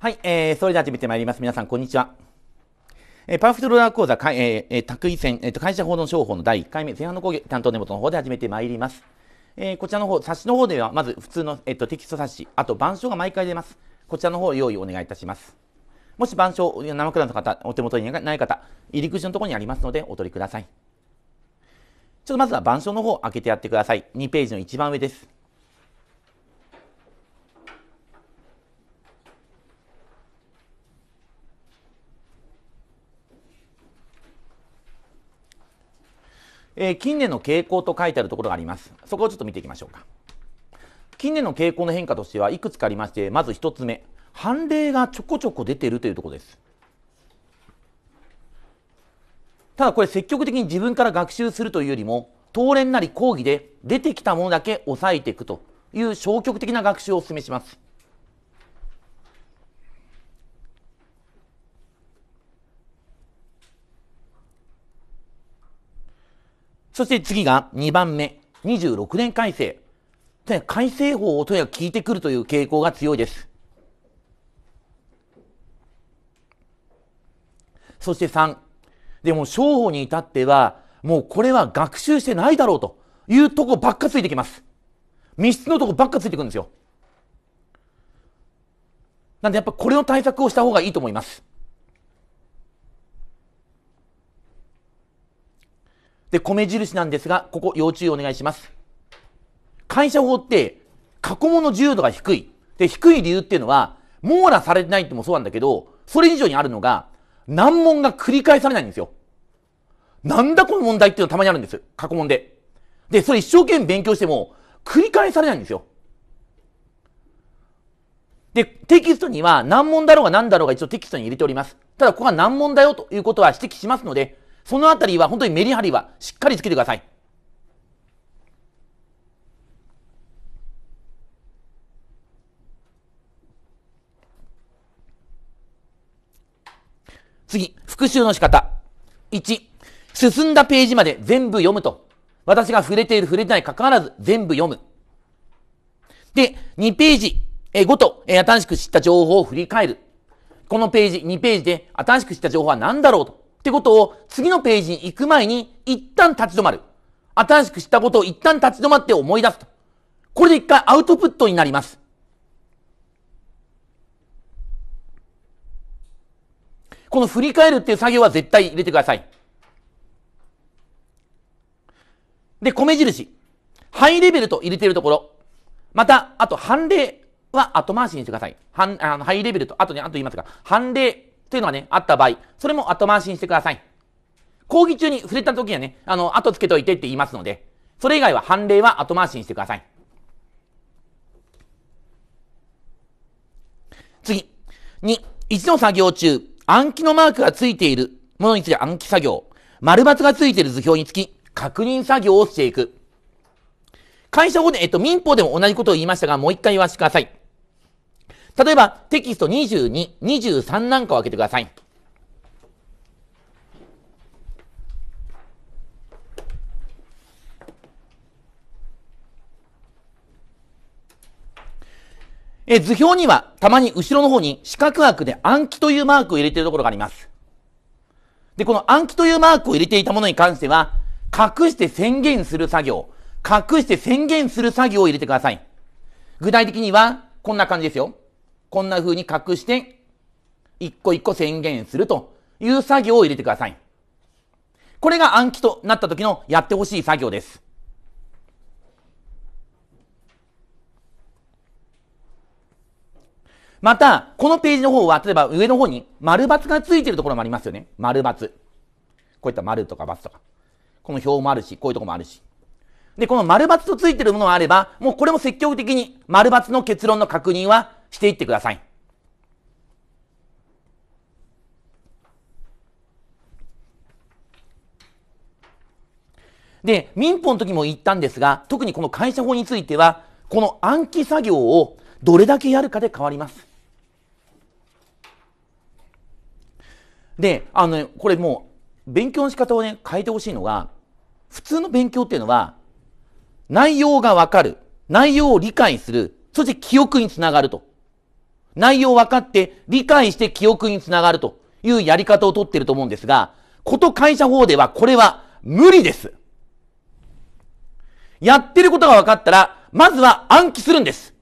はい、えー、それでは始めてまいります。皆さん、こんにちは。えー、パーフェクトローラー講座、かえー、卓位戦、えー、会社報道商法の第1回目、前半の講義担当根本の方で始めてまいります。えー、こちらの方、冊子の方では、まず普通の、えーと、テキスト冊子、あと板書が毎回出ます。こちらの方、用意お願いいたします。もし板書、生クラの方、お手元にない方、入り口のところにありますので、お取りください。ちょっとまずは板書の方、開けてやってください。2ページの一番上です。えー、近年の傾向と書いてあるところがあります。そこをちょっと見ていきましょうか。近年の傾向の変化としてはいくつかありまして、まず1つ目、判例がちょこちょこ出ているというところです。ただこれ積極的に自分から学習するというよりも、当連なり講義で出てきたものだけ押さえていくという消極的な学習をお勧めします。そして次が2番目、26年改正。改正法をとにかく聞いてくるという傾向が強いです。そして3、でも商法に至っては、もうこれは学習してないだろうというとこばっかついてきます。密室のとこばっかついてくるんですよ。なんでやっぱこれの対策をした方がいいと思います。で、米印なんですが、ここ要注意お願いします。会社法って、過去問の自由度が低い。で、低い理由っていうのは、網羅されてないってもそうなんだけど、それ以上にあるのが、難問が繰り返されないんですよ。なんだこの問題っていうのたまにあるんです。過去問で。で、それ一生懸命勉強しても、繰り返されないんですよ。で、テキストには難問だろうが何だろうが一応テキストに入れております。ただ、ここが難問だよということは指摘しますので、そのあたりは本当にメリハリはしっかりつけてください。次、復習の仕方。1、進んだページまで全部読むと。私が触れている触れてないかかわらず全部読む。で、2ページ、えごと、え新しく知った情報を振り返る。このページ、2ページで新しく知った情報は何だろうと。ってことを次のページに行く前に一旦立ち止まる。新しく知ったことを一旦立ち止まって思い出すと。これで一回アウトプットになります。この振り返るっていう作業は絶対入れてください。で、米印。ハイレベルと入れてるところ。また、あと、判例は後回しにしてください。ハあのハイレベルと、あとね、あと言いますが、判例というのがね、あった場合、それも後回しにしてください。講義中に触れた時にはね、あの、後つけといてって言いますので、それ以外は判例は後回しにしてください。次。2、1の作業中、暗記のマークがついているものについて暗記作業、丸抜がついている図表につき、確認作業をしていく。会社法で、えっと、民法でも同じことを言いましたが、もう一回言わせてください。例えば、テキスト22、23なんかを開けてください。え図表にはたまに後ろの方に四角枠で暗記というマークを入れているところがあります。で、この暗記というマークを入れていたものに関しては、隠して宣言する作業、隠して宣言する作業を入れてください。具体的には、こんな感じですよ。こんな風に隠して、一個一個宣言するという作業を入れてください。これが暗記となった時のやってほしい作業です。また、このページの方は、例えば上の方に丸×がついてるところもありますよね。丸×。こういった丸とか×とか。この表もあるし、こういうとこもあるし。で、この丸×とついてるものがあれば、もうこれも積極的に丸×の結論の確認はしていってください。で、民法の時も言ったんですが、特にこの会社法については、この暗記作業をどれだけやるかで変わります。で、あの、ね、これもう、勉強の仕方をね、変えてほしいのが、普通の勉強っていうのは、内容がわかる、内容を理解する、そして記憶につながると。内容分かって、理解して記憶につながるというやり方をとってると思うんですが、こと会社法ではこれは無理です。やってることが分かったら、まずは暗記するんです。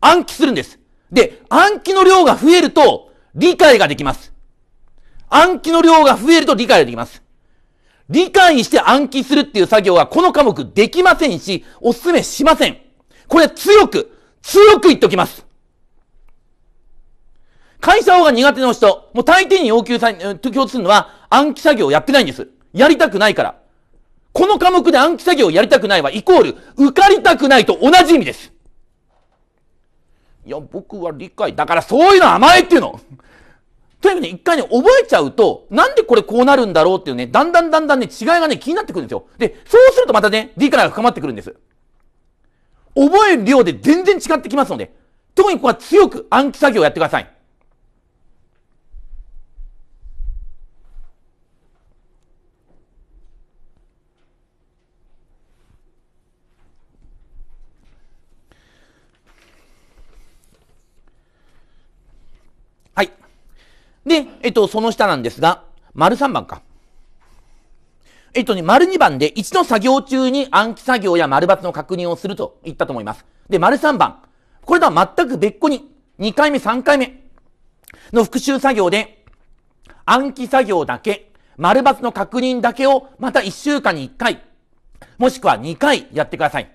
暗記するんです。で、暗記の量が増えると、理解ができます。暗記の量が増えると理解ができます。理解して暗記するっていう作業はこの科目できませんし、お勧めしません。これ強く、強く言っておきます。会社法が苦手な人、もう大抵に要求さ、共通するのは暗記作業をやってないんです。やりたくないから。この科目で暗記作業をやりたくないは、イコール、受かりたくないと同じ意味です。いや、僕は理解。だからそういうの甘えっていうの。とにかくね、一回ね、覚えちゃうと、なんでこれこうなるんだろうっていうね、だんだんだんだんね、違いがね、気になってくるんですよ。で、そうするとまたね、理解が深まってくるんです。覚える量で全然違ってきますので、特にここは強く暗記作業をやってください。で、えっと、その下なんですが、丸3番か。えっとね、丸2番で1の作業中に暗記作業や丸抜の確認をすると言ったと思います。で、丸3番。これとは全く別個に、2回目、3回目の復習作業で、暗記作業だけ、丸抜の確認だけをまた1週間に1回、もしくは2回やってください。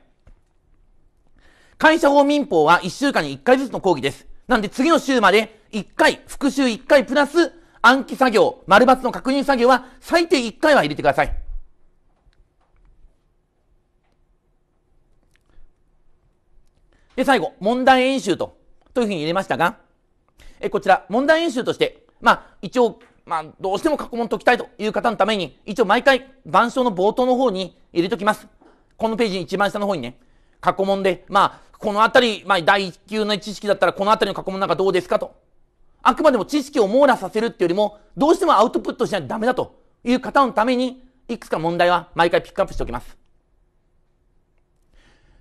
会社法民法は1週間に1回ずつの講義です。なんで次の週まで1回、復習1回プラス暗記作業、丸抜の確認作業は最低1回は入れてください。で、最後、問題演習と、というふうに入れましたが、え、こちら、問題演習として、まあ、一応、まあ、どうしても過去問解きたいという方のために、一応毎回、板書の冒頭の方に入れときます。このページ一番下の方にね、過去問で、まあ、この辺り、まあ、第一級の知識だったらこの辺りの過去問なんかどうですかと。あくまでも知識を網羅させるっていうよりも、どうしてもアウトプットしないとダメだという方のために、いくつか問題は毎回ピックアップしておきます。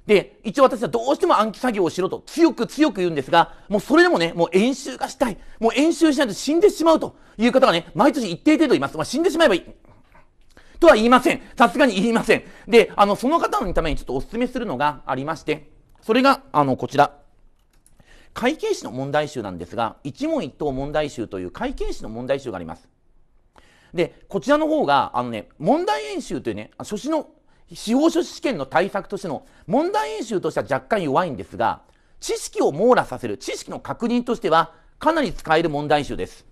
で、一応私はどうしても暗記作業をしろと強く強く言うんですが、もうそれでもね、もう演習がしたい。もう演習しないと死んでしまうという方がね、毎年一定程度います。まあ、死んでしまえばいい。とは言いません。さすがに言いません。で、あの、その方のためにちょっとお勧めするのがありまして、それが、あの、こちら。会計士の問題集なんですが、一問一答問題集という会計士の問題集があります。で、こちらの方が、あのね、問題演習というね、書士の、司法書士試験の対策としての問題演習としては若干弱いんですが、知識を網羅させる、知識の確認としては、かなり使える問題集です。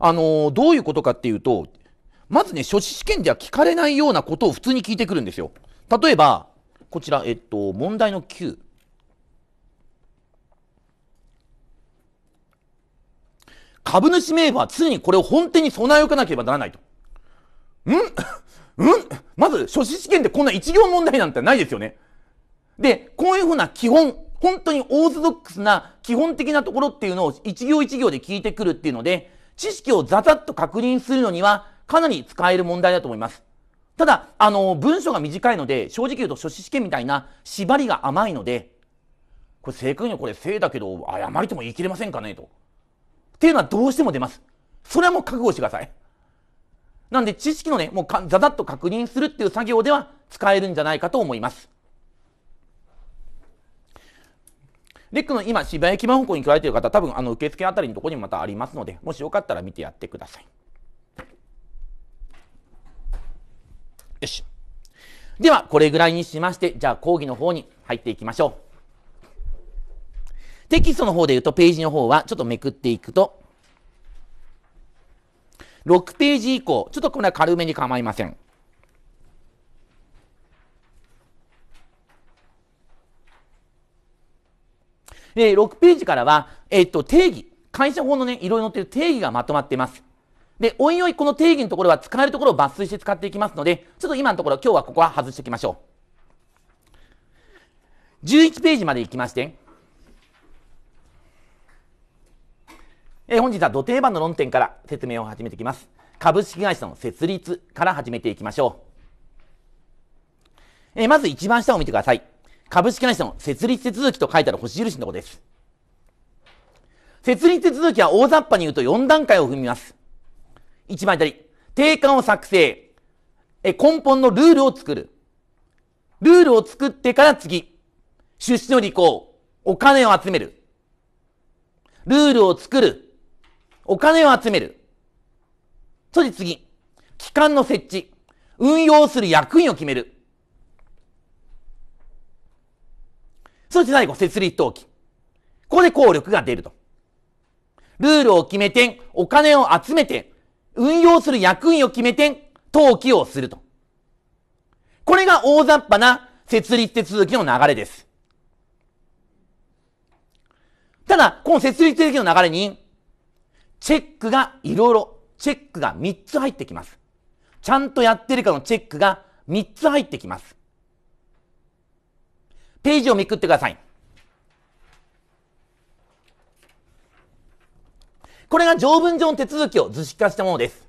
あのどういうことかっていうと、まずね、初試験では聞かれないようなことを普通に聞いてくるんですよ。例えば、こちら、えっと、問題の9。株主名簿は常にこれを本当に備え置かなければならないと。うん うんまず、初試試験でこんな一行問題なんてないですよね。で、こういうふうな基本、本当にオーソドックスな基本的なところっていうのを一行一行で聞いてくるっていうので、知識をザザッと確認するのには、かなり使える問題だと思います。ただ、あの、文章が短いので、正直言うと書士試験みたいな縛りが甘いので、これ正確にはこれ正だけど、誤りとも言い切れませんかねと。っていうのはどうしても出ます。それはもう覚悟してください。なんで知識のね、もうかざざっと確認するっていう作業では使えるんじゃないかと思います。レックの今、渋谷駅前方向にられている方、多分あの受付あたりのところにまたありますので、もしよかったら見てやってください。よし。では、これぐらいにしまして、じゃあ講義の方に入っていきましょう。テキストの方で言うと、ページの方はちょっとめくっていくと、6ページ以降、ちょっとこれは軽めに構いません。で、6ページからは、えっと、定義、会社法のね、いろいろ載ってる定義がまとまっています。で、おいおいこの定義のところは使われるところを抜粋して使っていきますので、ちょっと今のところ今日はここは外しておきましょう。11ページまで行きまして、え本日は土定番の論点から説明を始めていきます。株式会社の設立から始めていきましょう。えまず一番下を見てください。株式会社の設立手続きと書いてある星印のところです。設立手続きは大雑把に言うと4段階を踏みます。一番左。定款を作成。え、根本のルールを作る。ルールを作ってから次。出資の履行。お金を集める。ルールを作る。お金を集める。そして次。機関の設置。運用する役員を決める。そして最後、設立登記。ここで効力が出ると。ルールを決めて、お金を集めて、運用する役員を決めて、登記をすると。これが大雑把な設立手続きの流れです。ただ、この設立手続きの流れに、チェックがいろいろ、チェックが3つ入ってきます。ちゃんとやってるかのチェックが3つ入ってきます。ページをめくってください。これが条文上の手続きを図式化したものです。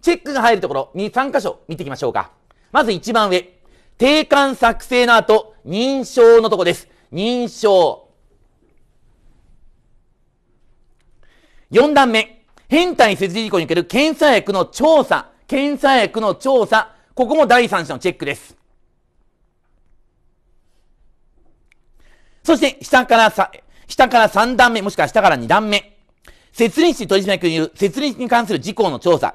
チェックが入るところに3箇所見ていきましょうか。まず一番上。定款作成の後、認証のとこです。認証。4段目。変態設置事故における検査薬の調査。検査薬の調査。ここも第三者のチェックです。そして、下からさ、下から3段目、もしくは下から2段目。設立士取締役による設立に関する事項の調査。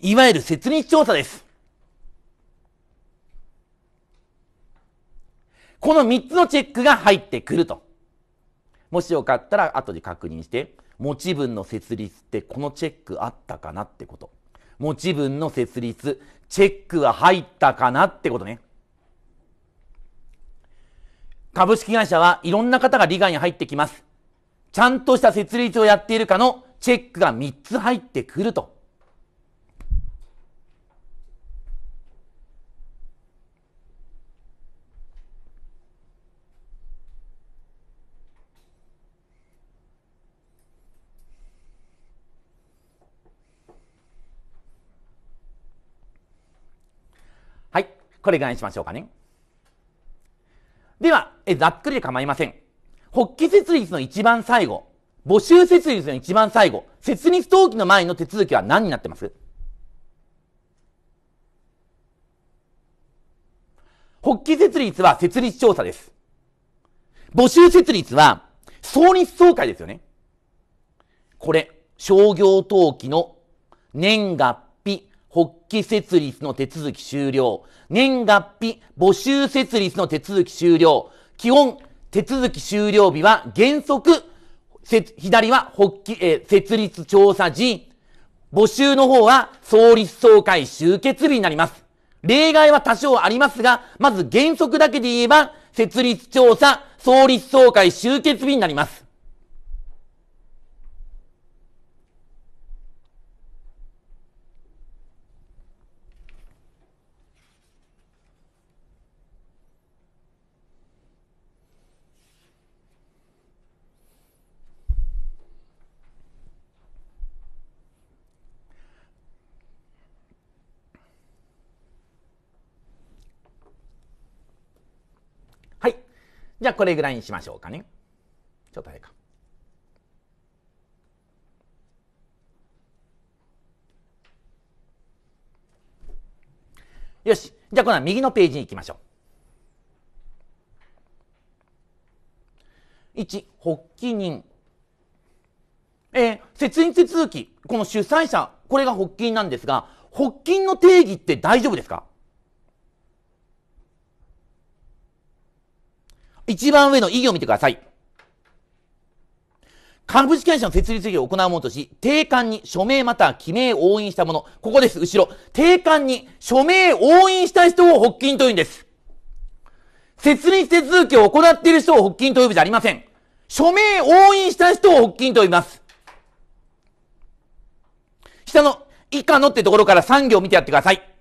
いわゆる設立調査です。この3つのチェックが入ってくると。もしよかったら後で確認して、持ち分の設立ってこのチェックあったかなってこと。持ち分の設立、チェックは入ったかなってことね。株式会社はいろんな方が利害に入ってきます。ちゃんとした設立をやっているかのチェックが3つ入ってくると。はい。これぐらいにしましょうかね。では、えざっくりで構いません。発起設立の一番最後、募集設立の一番最後、設立登記の前の手続きは何になってます発起設立は設立調査です。募集設立は創立総会ですよね。これ、商業登記の年月日、発起設立の手続き終了。年月日、募集設立の手続き終了。基本、手続き終了日は原則、左は発起、えー、設立調査時、募集の方は創立総会終結日になります。例外は多少ありますが、まず原則だけで言えば、設立調査、創立総会終結日になります。じゃあこれぐらいにしましょうかね。ちょっと早いか。よし。じゃあ今度は右のページに行きましょう。1、発起人。えー、設立手続き、この主催者、これが発起人なんですが、発起人の定義って大丈夫ですか一番上の意義を見てください。株式会社の設立事業を行うものとし、定款に署名または記名を押印したもの。ここです、後ろ。定款に署名を押印した人を発禁というんです。設立手続きを行っている人を発禁と呼ぶじゃありません。署名押印した人を発禁と呼びます。下の以下のってところから産業を見てやってください。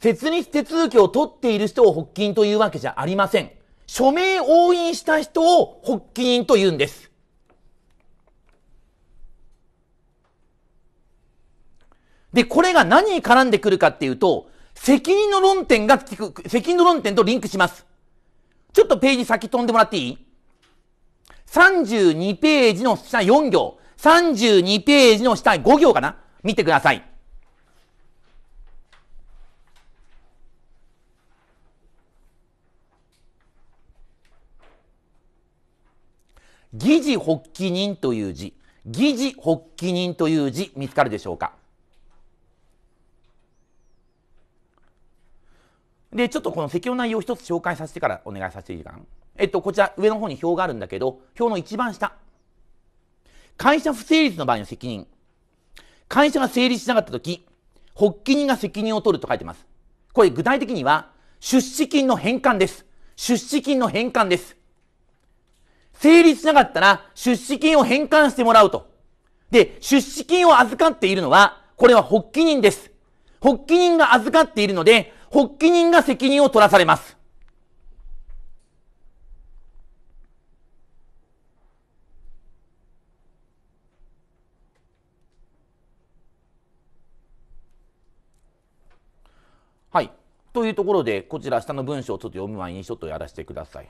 設立手続きを取っている人を発起人というわけじゃありません。署名押印した人を発起人と言うんです。で、これが何に絡んでくるかっていうと、責任の論点が聞く、責任の論点とリンクします。ちょっとページ先飛んでもらっていい ?32 ページの下4行、32ページの下5行かな見てください。議事発起人という字、議事発起人という字見つかるでしょうかで、ちょっとこの席の内容を一つ紹介させてからお願いさせていいかな。えっと、こちら上の方に表があるんだけど、表の一番下。会社不成立の場合の責任。会社が成立しなかったとき、発起人が責任を取ると書いてます。これ具体的には、出資金の返還です。出資金の返還です。成立しなかったら出資金を返還してもらうと。で、出資金を預かっているのは、これは発起人です。発起人が預かっているので、発起人が責任を取らされます。はい。というところで、こちら下の文章をちょっと読む前にちょっとやらせてください。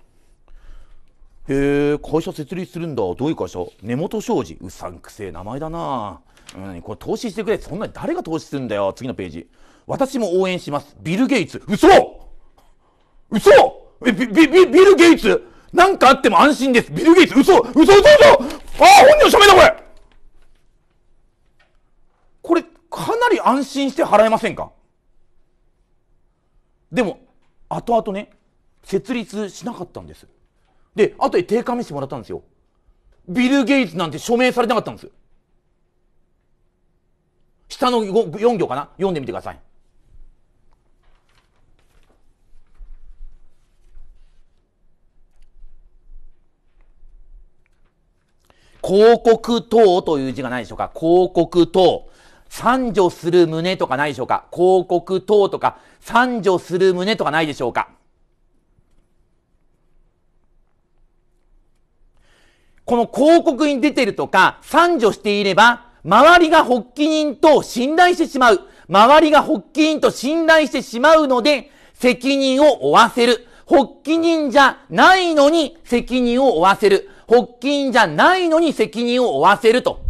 へえ会社設立するんだどういう会社根本商事うさんくせえ名前だなうんこれ投資してくれそんなに誰が投資するんだよ次のページ私も応援しますビル・ゲイツ嘘嘘えビビビビル・ゲイツ何かあっても安心ですビル・ゲイツ嘘嘘嘘嘘あ本人の署名だこれこれかなり安心して払えませんかでも後々ね設立しなかったんですで、後で定価見せてもらったんですよ。ビル・ゲイツなんて署名されなかったんですよ。下の4行かな読んでみてください。広告等という字がないでしょうか広告等。参助する旨とかないでしょうか広告等とか、参助する旨とかないでしょうかこの広告に出てるとか、参助していれば、周りが発起人と信頼してしまう。周りが発起人と信頼してしまうので、責任を負わせる。発起人じゃないのに責任を負わせる。発起人じゃないのに責任を負わせると。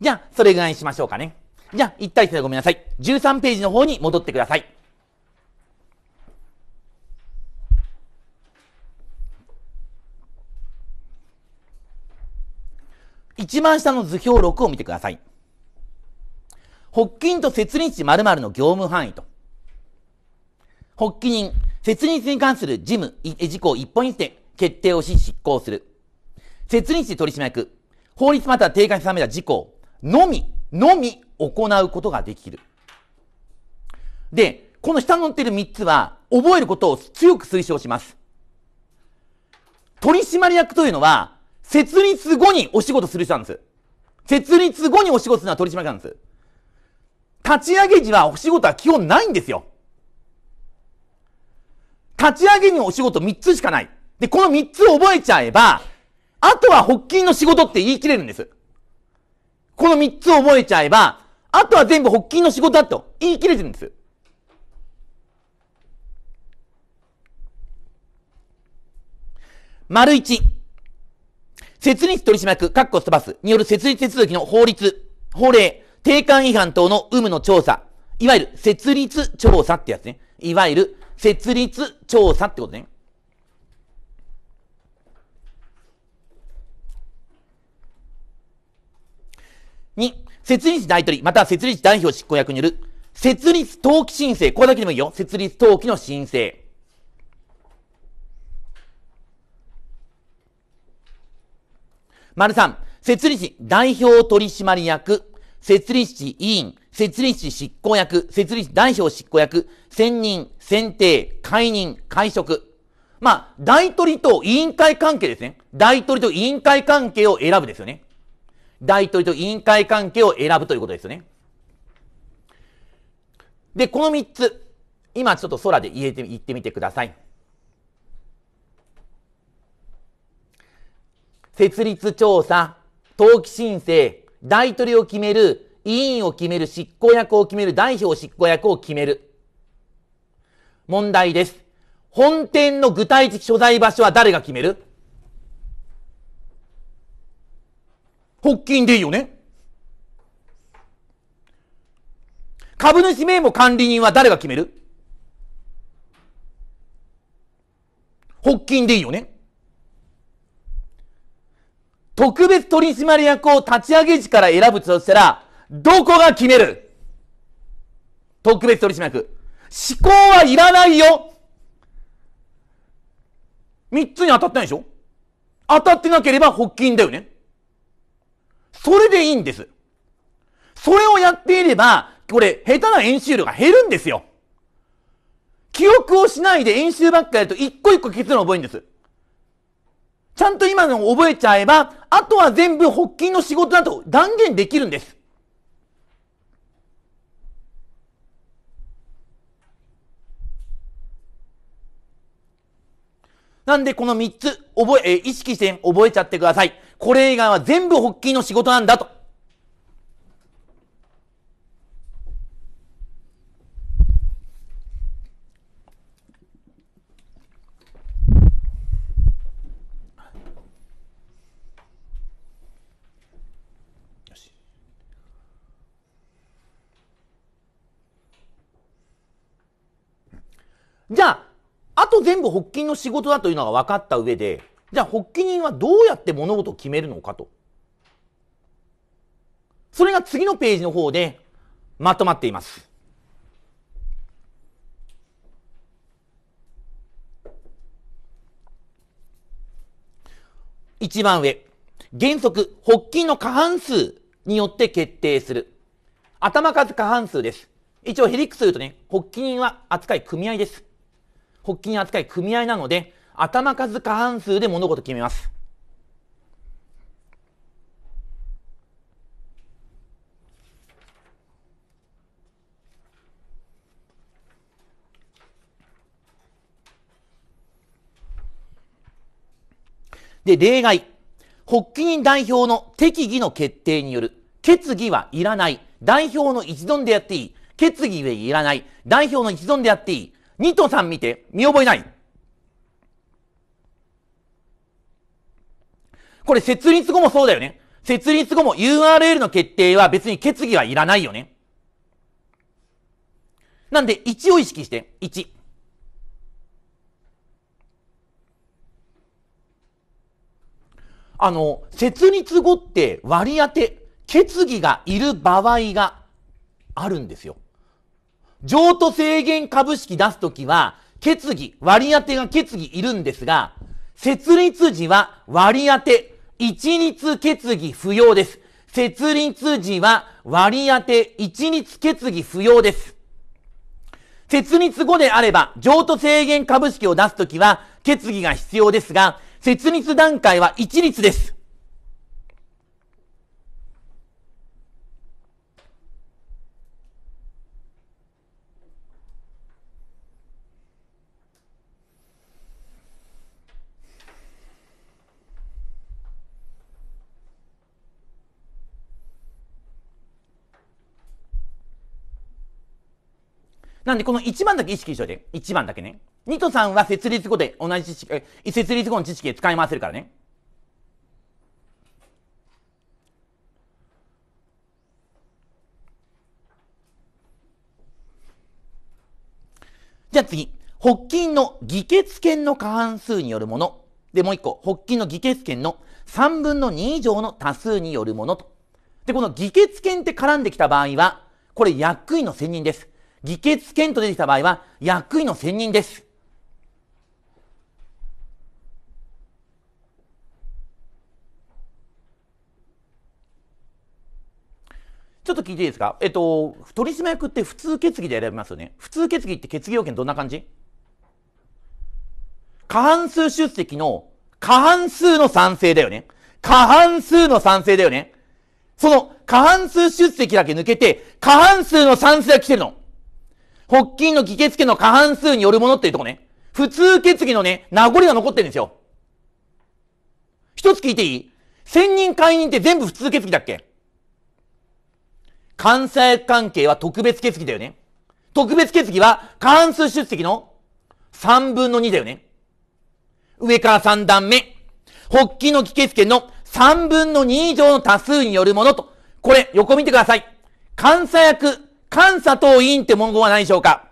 じゃあ、それぐらいにしましょうかね。じゃあ、1対1でごめんなさい。13ページの方に戻ってください。一番下の図表6を見てください。発起人と設立地〇〇の業務範囲と。発起人、設立に関する事務、事項一本一て決定をし執行する。設立地取締役、法律または定価に定めた事項、のみ、のみ行うことができる。で、この下に載ってる3つは、覚えることを強く推奨します。取締役というのは、設立後にお仕事する人なんです。設立後にお仕事するのは取締役なんです。立ち上げ時はお仕事は基本ないんですよ。立ち上げにお仕事3つしかない。で、この3つを覚えちゃえば、あとは発禁の仕事って言い切れるんです。この三つを覚えちゃえば、あとは全部発禁の仕事だと言い切れてるんです。丸一。設立取締役、カッコストバスによる設立手続きの法律、法令、定款違反等の有無の調査。いわゆる設立調査ってやつね。いわゆる設立調査ってことね。に、設立大取り、または設立代表執行役による、設立登記申請。これだけでもいいよ。設立登記の申請。丸三、設立代表取締役、設立委員、設立執行役、設立代表執行役、選任、選定、解任、解職。まあ、大取りと委員会関係ですね。大取りと委員会関係を選ぶですよね。大統領と委員会関係を選ぶということですよね。で、この3つ、今ちょっと空で言えて、言ってみてください。設立調査、登記申請、大統領を決める、委員を決める、執行役を決める、代表執行役を決める。問題です。本店の具体的所在場所は誰が決める発禁でいいよね。株主名簿管理人は誰が決める発禁でいいよね。特別取締役を立ち上げ時から選ぶとしたら、どこが決める特別取締役。思考はいらないよ三つに当たってないでしょ当たってなければ発禁だよね。それでいいんです。それをやっていれば、これ、下手な演習量が減るんですよ。記憶をしないで演習ばっかやると、一個一個結論覚えるんです。ちゃんと今のを覚えちゃえば、あとは全部発起の仕事だと断言できるんです。なんでこの三つ覚え、意識して覚えちゃってください。これ以外は全部ホッキーの仕事なんだと。じゃあ、と全部発起人の仕事だというのが分かった上で、じゃあ発起人はどうやって物事を決めるのかと。それが次のページの方でまとまっています。一番上。原則、発起の過半数によって決定する。頭数過半数です。一応ヘリックス言うとね、発起人は扱い組合です。発起人扱い組合なので、頭数過半数で物事決めます。で、例外。発起人代表の適宜の決定による。決議はいらない。代表の一存でやっていい。決議はいらない。代表の一存でやっていい。2と3見て、見覚えないこれ設立後もそうだよね。設立後も URL の決定は別に決議はいらないよね。なんで1を意識して、1。あの、設立後って割り当て、決議がいる場合があるんですよ。譲渡制限株式出すときは、決議、割り当てが決議いるんですが、設立時は割り当、て、一律決議不要です。設立時は割り当、て、一律決議不要です。設立後であれば、譲渡制限株式を出すときは、決議が必要ですが、設立段階は一律です。なんでこの1番だけ意識しといて。1番だけね。2と3は設立後で同じ知識、え、設立後の知識で使い回せるからね。じゃあ次。北金の議決権の過半数によるもの。で、もう一個。北金の議決権の3分の2以上の多数によるものと。で、この議決権って絡んできた場合は、これ役員の選任です。議決権と出てきた場合は、役員の選任です。ちょっと聞いていいですかえっと、取締役って普通決議で選びますよね。普通決議って決議要件どんな感じ過半数出席の過半数の賛成だよね。過半数の賛成だよね。その過半数出席だけ抜けて、過半数の賛成が来てるの。発筋の気決権の過半数によるものっていうとこね。普通決議のね、名残が残ってるんですよ。一つ聞いていい専任解任って全部普通決議だっけ関西関係は特別決議だよね。特別決議は過半数出席の3分の2だよね。上から3段目。発起の議決権の3分の2以上の多数によるものと。これ、横見てください。関西役監査等委員って文言はないでしょうか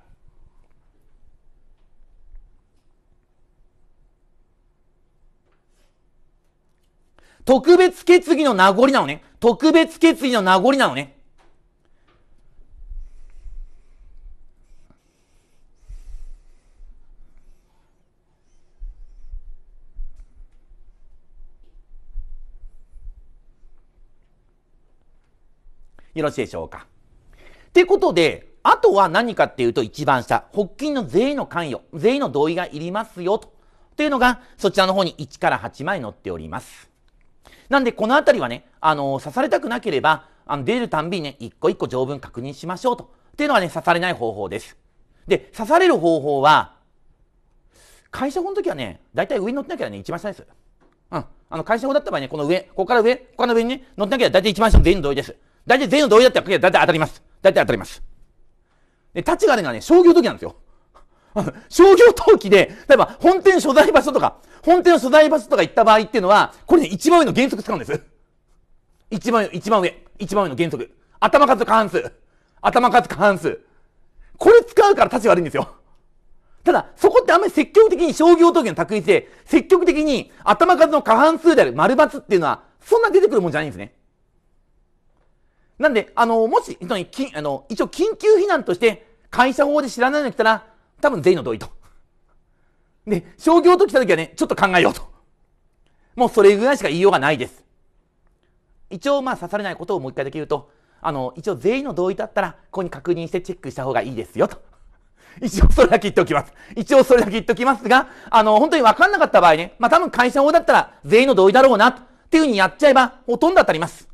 特別決議の名残なのね。特別決議の名残なのね。よろしいでしょうか。ってことで、あとは何かっていうと一番下、発禁の税の関与、税の同意がいりますよと。というのが、そちらの方に1から8枚載っております。なんで、このあたりはね、あのー、刺されたくなければ、あの出るたんびにね、一個一個条文確認しましょうと。っていうのはね、刺されない方法です。で、刺される方法は、会社法の時はね、大体上に乗ってなきゃね、一番下です。うん。あの、会社法だった場合ね、この上、ここから上、ここから上にね、乗ってなきゃ大体一番下の全員同意です。大体全員の同意だったら、大体当たります。大体当たります。で、立ち金がね、商業時なんですよ。商業登記で、例えば本店所在場所とか、本店の所在場所とか行った場合っていうのは、これね、一番上の原則使うんです。一番上、一番上、一番上の原則。頭数過半数。頭数過半数。これ使うから立ち悪いんですよ。ただ、そこってあんまり積極的に商業登記の択一で、積極的に頭数の過半数である丸抜っていうのは、そんな出てくるもんじゃないんですね。なんで、あの、もし、きあの一応緊急避難として会社法で知らないの来たら、多分全員の同意と。で、商業と来た時はね、ちょっと考えようと。もうそれぐらいしか言いようがないです。一応、まあ、刺されないことをもう一回だけ言うと、あの、一応全員の同意だったら、ここに確認してチェックした方がいいですよと。一応それだけ言っておきます。一応それだけ言っておきますが、あの、本当に分かんなかった場合ね、まあ多分会社法だったら全員の同意だろうな、っていうふうにやっちゃえば、ほとんど当たります。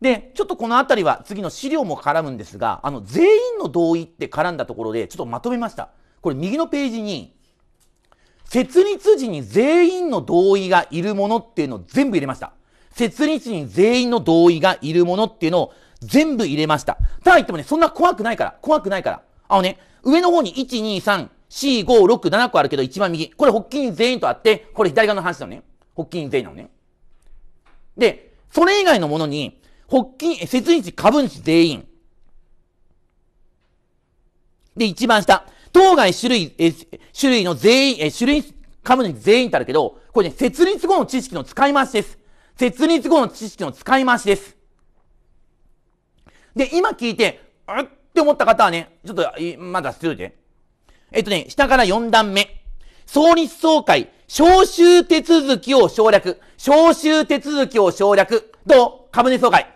で、ちょっとこの辺りは次の資料も絡むんですが、あの、全員の同意って絡んだところで、ちょっとまとめました。これ右のページに、設立時に全員の同意がいるものっていうのを全部入れました。設立時に全員の同意がいるものっていうのを全部入れました。ただ言ってもね、そんな怖くないから、怖くないから。あのね、上の方に1、2、3、4、5、6、7個あるけど一番右。これ、発起人全員とあって、これ左側の話なのね。発起人全員なのね。で、それ以外のものに、発起、設立株主全員。で、一番下。当該種類、え、種類の全員、え、種類、株主全員ってあるけど、これね、設立後の知識の使い回しです。設立後の知識の使い回しです。で、今聞いて、うって思った方はね、ちょっと、まだ失礼で。えっとね、下から4段目。創立総会、招集手続きを省略。招集手続きを省略。どう株主総会。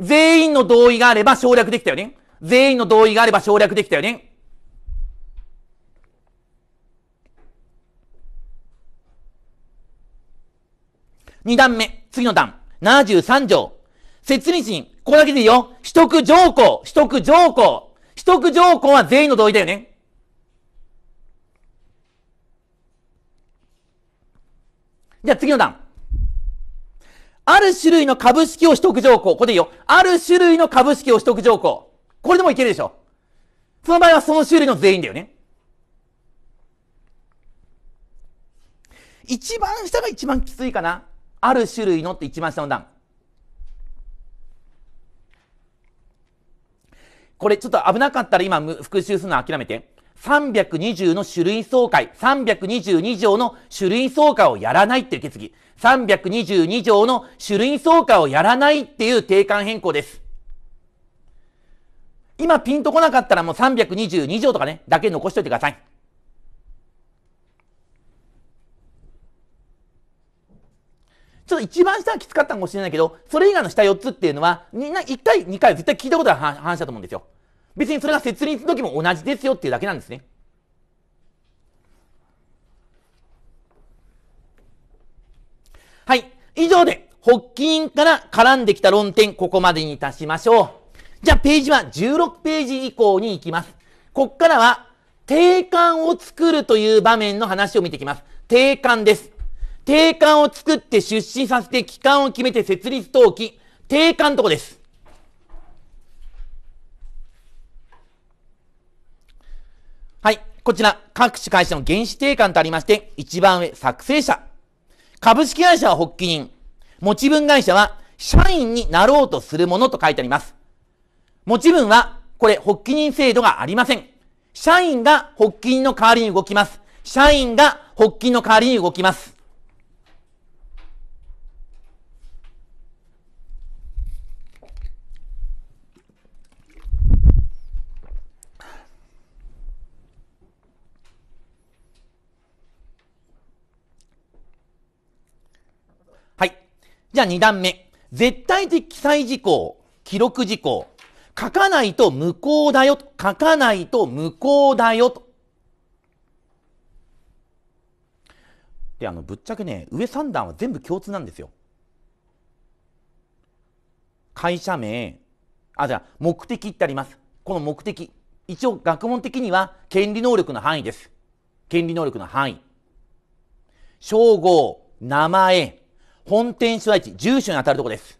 全員の同意があれば省略できたよね。全員の同意があれば省略できたよね。二段目、次の段、73条。設立人、ここだけでいいよ。取得条項、取得条項。取得条項は全員の同意だよね。じゃあ次の段。ある種類の株式を取得条項。これでいいよ。ある種類の株式を取得条項。これでもいけるでしょ。その場合はその種類の全員だよね。一番下が一番きついかな。ある種類のって一番下の段。これちょっと危なかったら今復習するの諦めて。320の種類総会、322条の種類総会をやらないっていう決議、322条の種類総会をやらないっていう定款変更です。今ピンとこなかったらもう322条とかね、だけ残しといてください。ちょっと一番下はきつかったかもしれないけど、それ以外の下4つっていうのは、みんな1回、2回絶対聞いたことある話だと思うんですよ。別にそれが設立の時も同じですよっていうだけなんですね。はい。以上で、発起人から絡んできた論点、ここまでにいたしましょう。じゃあ、ページは16ページ以降に行きます。ここからは、定款を作るという場面の話を見ていきます。定款です。定款を作って出資させて、期間を決めて設立登記。定款とこです。こちら、各種会社の原始定款とありまして、一番上、作成者。株式会社は発起人。持ち分会社は、社員になろうとするものと書いてあります。持ち分は、これ、発起人制度がありません。社員が発起人の代わりに動きます。社員が発起人の代わりに動きます。じゃあ二段目。絶対的記載事項、記録事項。書かないと無効だよ書かないと無効だよで、あの、ぶっちゃけね、上三段は全部共通なんですよ。会社名、あ、じゃあ、目的ってあります。この目的。一応、学問的には、権利能力の範囲です。権利能力の範囲。称号、名前、本店所在地、住所に当たるとこです。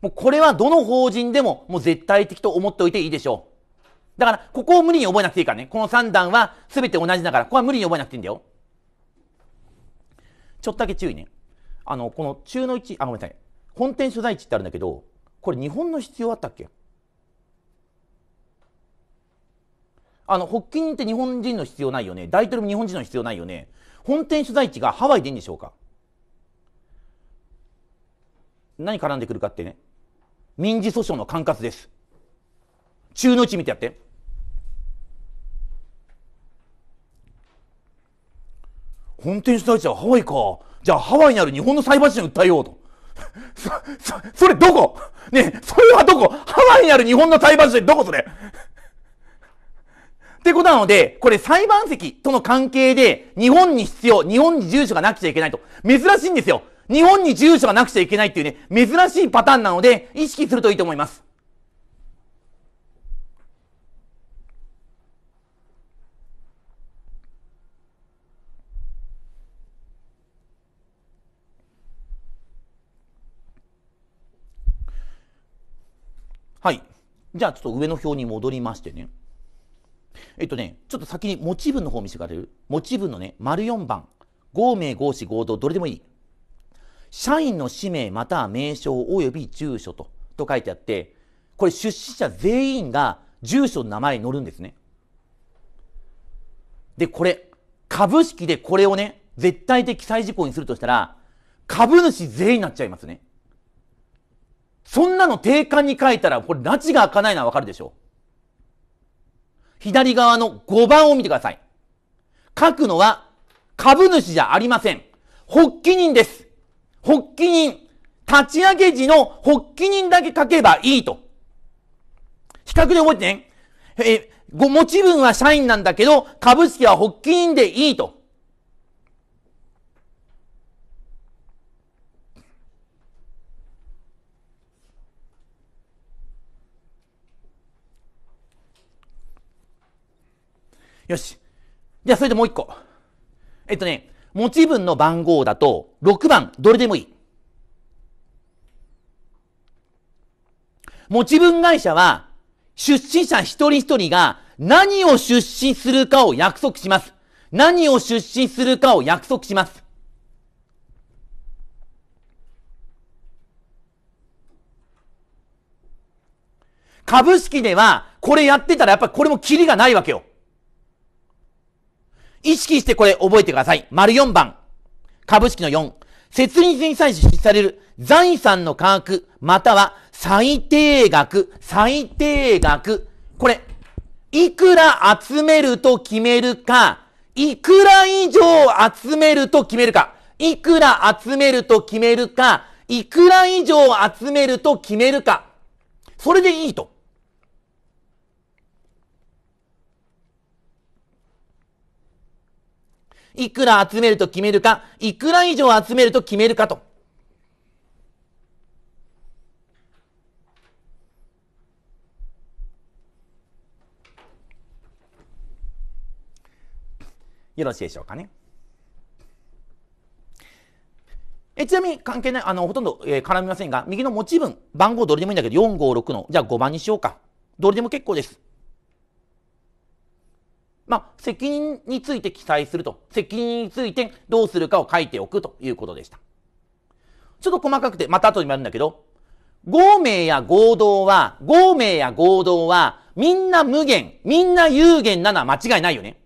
もうこれはどの法人でももう絶対的と思っておいていいでしょう。だから、ここを無理に覚えなくていいからね。この3段は全て同じだから、ここは無理に覚えなくていいんだよ。ちょっとだけ注意ね。あの、この中の1、あ、ごめんなさい。本店所在地ってあるんだけど、これ日本の必要あったっけあの、発起人って日本人の必要ないよね。大統領も日本人の必要ないよね。本店所在地がハワイでいいんでしょうか何絡んでくるかってね、民事訴訟の管轄です。中の置見てやって。本店主体者はハワイか。じゃあハワイにある日本の裁判所に訴えようと。そ、そ、それどこねえ、それはどこハワイにある日本の裁判所にどこそれ ってことなので、これ裁判席との関係で、日本に必要、日本に住所がなくちゃいけないと。珍しいんですよ。日本に住所がなくちゃいけないっていうね、珍しいパターンなので、意識するといいと思います。はい。じゃあ、ちょっと上の表に戻りましてね。えっとね、ちょっと先に持ち分の方を見せてくれる持ち分のね、丸4番。合名合詞合同、どれでもいい。社員の氏名または名称及び住所と、と書いてあって、これ出資者全員が住所の名前に載るんですね。で、これ、株式でこれをね、絶対的記載事項にするとしたら、株主全員になっちゃいますね。そんなの定款に書いたら、これ、拉致が開かないのはわかるでしょ左側の5番を見てください。書くのは、株主じゃありません。発起人です。発起人、立ち上げ時の発起人だけ書けばいいと。比較で覚えてね。え、ご持ち分は社員なんだけど、株式は発起人でいいと。よし。じゃあ、それでもう一個。えっとね、持ち分の番号だと、6番、どれでもいい。持ち分会社は、出資者一人一人が何を出資するかを約束します。何を出資するかを約束します。株式では、これやってたらやっぱりこれもキリがないわけよ。意識してこれ覚えてください。丸4番。株式の4。設立に際して指される財産の価格、または最低額、最低額。これ、いくら集めると決めるか、いくら以上集めると決めるか、いくら集めると決めるか、いくら以上集めると決めるか、それでいいと。いくら集めると決めるか、いくら以上集めると決めるかと。よろしいでしょうかね。えちなみに関係ない、あの、ほとんど、えー、絡みませんが、右の持ち分、番号どれでもいいんだけど、456の、じゃあ5番にしようか。どれでも結構です。まあ、責任について記載すると。責任についてどうするかを書いておくということでした。ちょっと細かくて、また後にもあるんだけど、合名や合同は、合名や合同は、みんな無限、みんな有限なのは間違いないよね。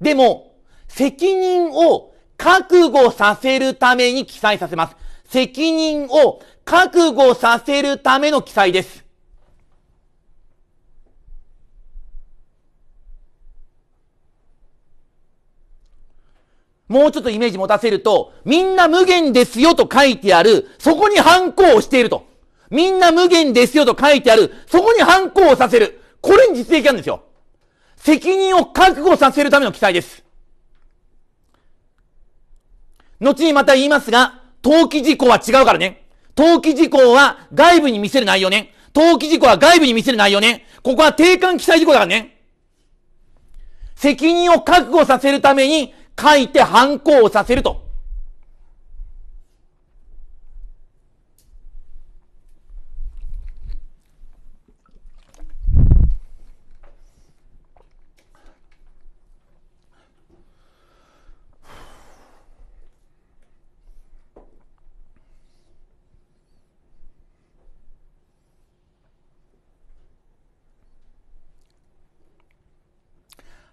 でも、責任を覚悟させるために記載させます。責任を覚悟させるための記載です。もうちょっとイメージ持たせると、みんな無限ですよと書いてある、そこに反抗をしていると。みんな無限ですよと書いてある、そこに反抗をさせる。これに実益あるんですよ。責任を覚悟させるための記載です。後にまた言いますが、登記事項は違うからね。登記事項は外部に見せる内容ね。登記事項は外部に見せる内容ね。ここは定款記載事項だからね。責任を覚悟させるために書いて反抗をさせると。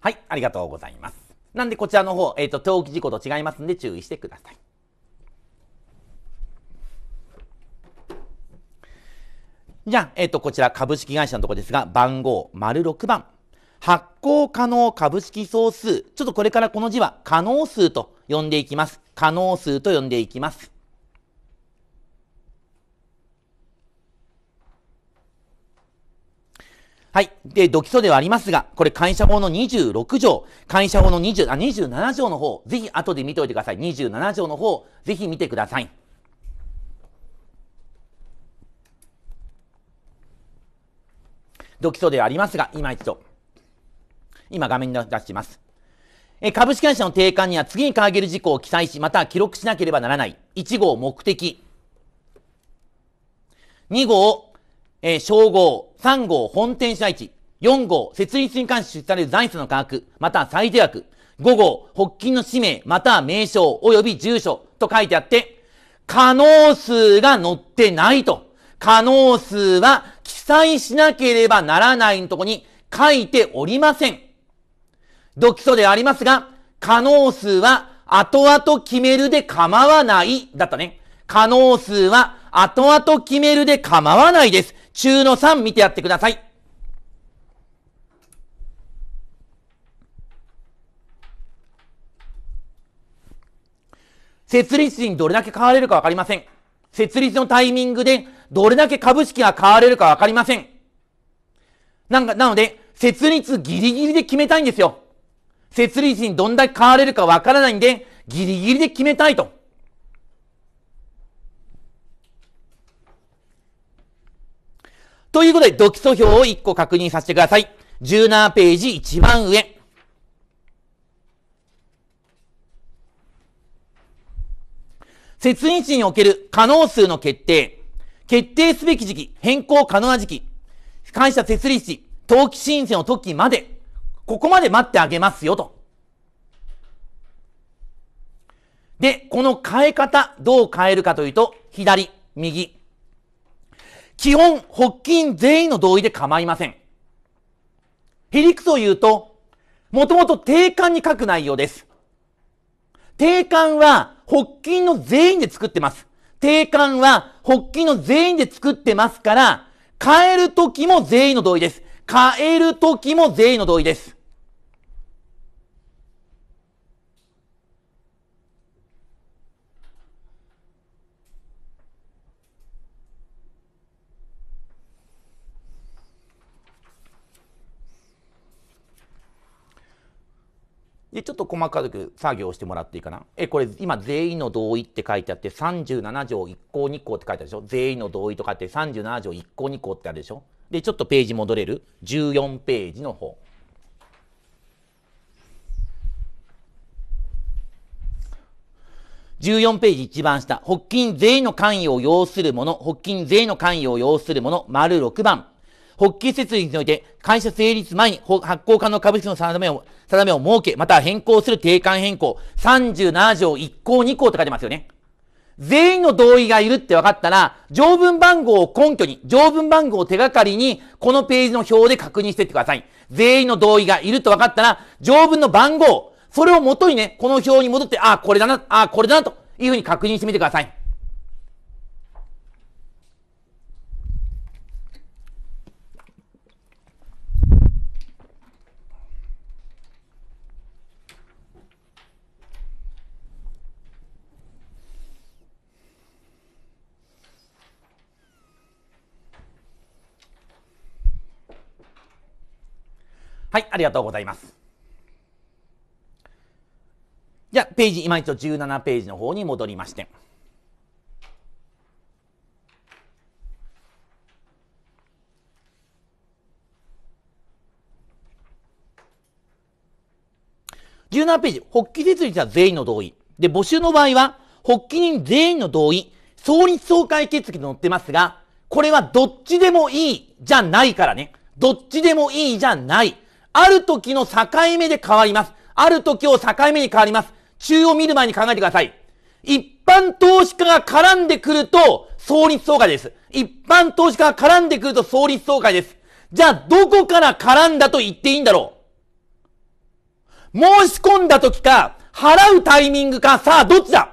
はい、ありがとうございます。なんでこちらの方、えっ、ー、と、登記事項と違いますんで注意してください。じゃあ、えっ、ー、と、こちら株式会社のとこですが、番号、丸6番。発行可能株式総数。ちょっとこれからこの字は可能数と呼んでいきます。可能数と呼んでいきます。はい。で、ド基礎ではありますが、これ、会社法の26条、会社法の20あ27条の方、ぜひ後で見ておいてください。27条の方、ぜひ見てください。ド基礎ではありますが、今一度、今画面に出してます。え株式会社の定款には次に掲げる事項を記載し、また記録しなければならない。1号目的。2号えー、称号、3号本店社地、4号設立に関し出される財産の価格、または最低額、5号発金の氏名、または名称、及び住所と書いてあって、可能数が載ってないと。可能数は記載しなければならないのとこに書いておりません。ド基礎ではありますが、可能数は後々決めるで構わないだったね。可能数は後々決めるで構わないです。中の3見てやってください。設立時にどれだけ買われるかわかりません。設立のタイミングでどれだけ株式が買われるかわかりません。なんか、なので、設立ギリギリで決めたいんですよ。設立時にどんだけ買われるかわからないんで、ギリギリで決めたいと。ということで、ドキソ表を1個確認させてください。17ページ一番上。設立値における可能数の決定。決定すべき時期、変更可能な時期、会社設立時、登記申請の時まで、ここまで待ってあげますよと。で、この変え方、どう変えるかというと、左、右、基本、発起人全員の同意で構いません。へりくを言うと、もともと定款に書く内容です。定款は、発起人の全員で作ってます。定款は、発起人の全員で作ってますから、変えるときも全員の同意です。変えるときも全員の同意です。で、ちょっと細かく作業してもらっていいかな。え、これ今全員の同意って書いてあって、37条1項2項って書いてあるでしょ全員の同意とかって37条1項2項ってあるでしょで、ちょっとページ戻れる ?14 ページの方。14ページ一番下。発禁税の関与を要するもの。発禁税の関与を要するもの。丸6番。発起設立において、会社成立前に発行可能株式の定めを、定めを設け、また変更する定款変更、37条1項2項と書いてますよね。全員の同意がいるって分かったら、条文番号を根拠に、条文番号を手がかりに、このページの表で確認していってください。全員の同意がいると分かったら、条文の番号、それをもとにね、この表に戻って、あ、これだな、あ、これだな、というふうに確認してみてください。はい、ありがとうございます。じゃあ、ページ、今一度17ページの方に戻りまして。17ページ、発起設立は全員の同意。で、募集の場合は、発起人全員の同意、創立総会決議と載ってますが、これはどっちでもいいじゃないからね。どっちでもいいじゃない。ある時の境目で変わります。ある時を境目に変わります。中を見る前に考えてください。一般投資家が絡んでくると、創立総会です。一般投資家が絡んでくると創立総会です。じゃあ、どこから絡んだと言っていいんだろう申し込んだ時か、払うタイミングか、さあ、どっちだ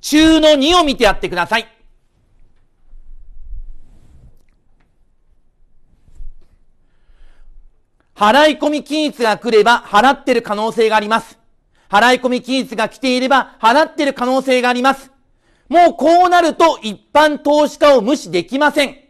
中の2を見てやってください。払い込み期日が来れば払ってる可能性があります。払い込み期日が来ていれば払ってる可能性があります。もうこうなると一般投資家を無視できません。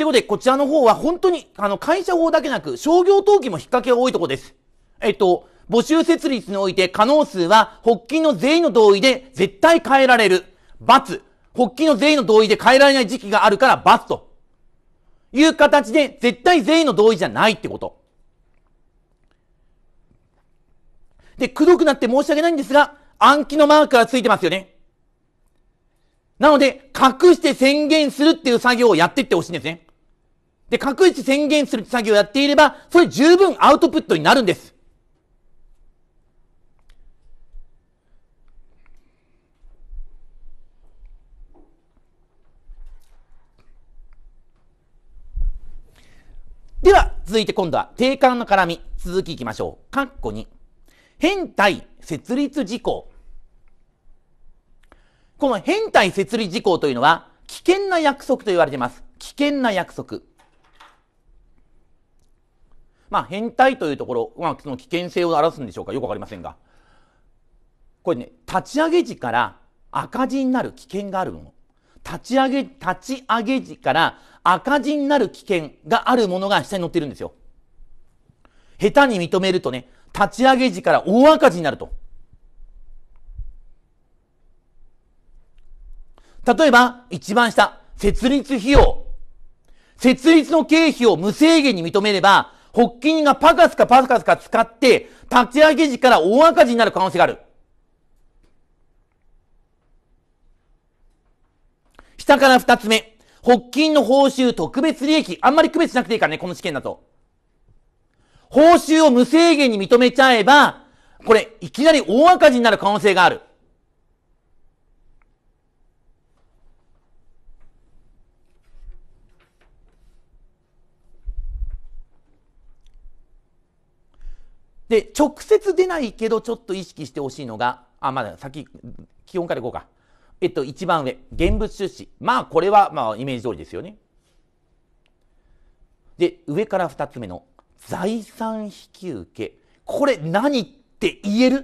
ということで、こちらの方は本当に、あの、会社法だけなく、商業登記も引っ掛けが多いとこです。えっと、募集設立において可能数は、発起の全員の同意で絶対変えられる。罰。発起の全員の同意で変えられない時期があるから罰と。いう形で、絶対全員の同意じゃないってこと。で、くどくなって申し訳ないんですが、暗記のマークがついてますよね。なので、隠して宣言するっていう作業をやってってほしいんですね。で、確実宣言する作業をやっていれば、それ十分アウトプットになるんです。では、続いて今度は定款の絡み、続きいきましょう。括弧コ変態設立事項。この変態設立事項というのは、危険な約束と言われています。危険な約束。まあ、変態というところ、まあ、その危険性を表すんでしょうか、よくわかりませんが。これね、立ち上げ時から赤字になる危険があるもの。立ち上げ、立ち上げ時から赤字になる危険があるものが下に載ってるんですよ。下手に認めるとね、立ち上げ時から大赤字になると。例えば、一番下、設立費用。設立の経費を無制限に認めれば、発起人がパカスカパカスカ使って、立ち上げ時から大赤字になる可能性がある。下から二つ目。発金の報酬特別利益。あんまり区別しなくていいからね、この試験だと。報酬を無制限に認めちゃえば、これ、いきなり大赤字になる可能性がある。で、直接出ないけど、ちょっと意識してほしいのが、あ、まだ先、基本からいこうか。えっと、一番上、現物出資。まあ、これは、まあ、イメージ通りですよね。で、上から2つ目の、財産引き受け。これ、何って言える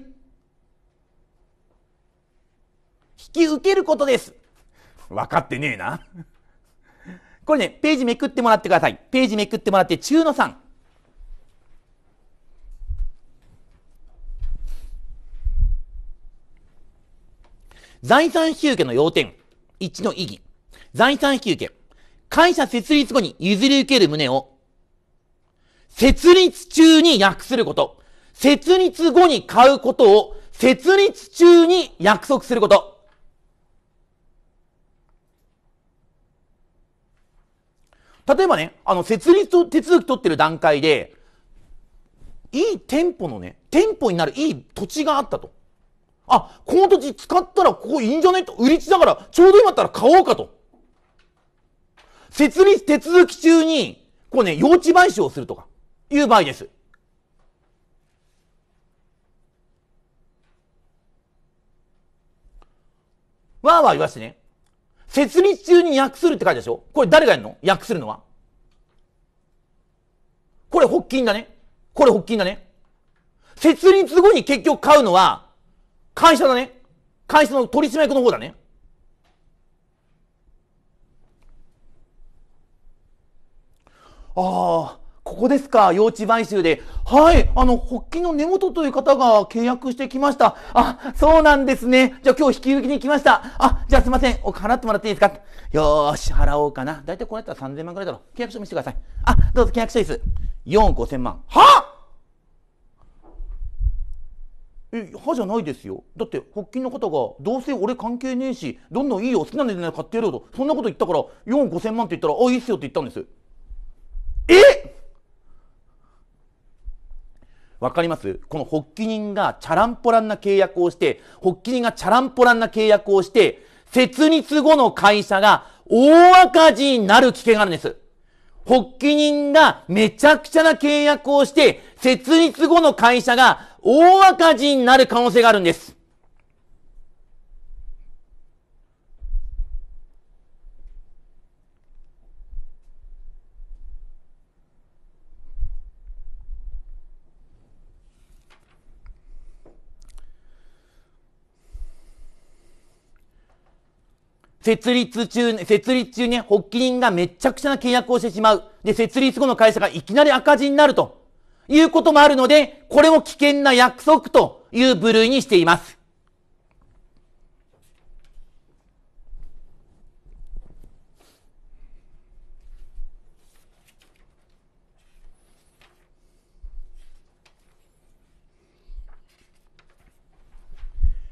引き受けることです。分かってねえなこれね、ページめくってもらってください。ページめくってもらって、中野さん。財産引き受けの要点、1の意義。財産引き受け。会社設立後に譲り受ける旨を、設立中に訳すること。設立後に買うことを、設立中に約束すること。例えばね、あの、設立手続き取ってる段階で、いい店舗のね、店舗になるいい土地があったと。あ、この土地使ったらここいいんじゃねと、売り地だから、ちょうど今だったら買おうかと。設立手続き中に、こうね、用地買収をするとか、いう場合です。わーわー言わしてね。設立中に訳するって書いてあるでしょこれ誰がやるの訳するのは。これ発禁だね。これ発禁だね。設立後に結局買うのは、会社だね。会社の取締役の方だね。ああ、ここですか、用地買収で。はい、あの、発起の根本という方が契約してきました。あ、そうなんですね。じゃあ今日引き受けに来ました。あ、じゃあすいません。お金払ってもらっていいですかよーし、払おうかな。だいたいこれやったら3000万くらいだろ。契約書見せてください。あ、どうぞ契約書です。4 5000万。はえ歯じゃないですよだって発起の方がどうせ俺関係ねえしどんどんいいよ好きなんで買ってやろうとそんなこと言ったから4五5000万って言ったらあいいっすよって言ったんですえわかりますこの発起人がチャランポランな契約をして、発起人がチャランポランな契約をして、設立後の会社が大赤字になる危険があるんです。発起人がめちゃくちゃな契約をして、設立後の会社が大赤字になる可能性があるんです。設立中、設立中ね、発起人がめちゃくちゃな契約をしてしまう。で、設立後の会社がいきなり赤字になるということもあるので、これも危険な約束という部類にしています。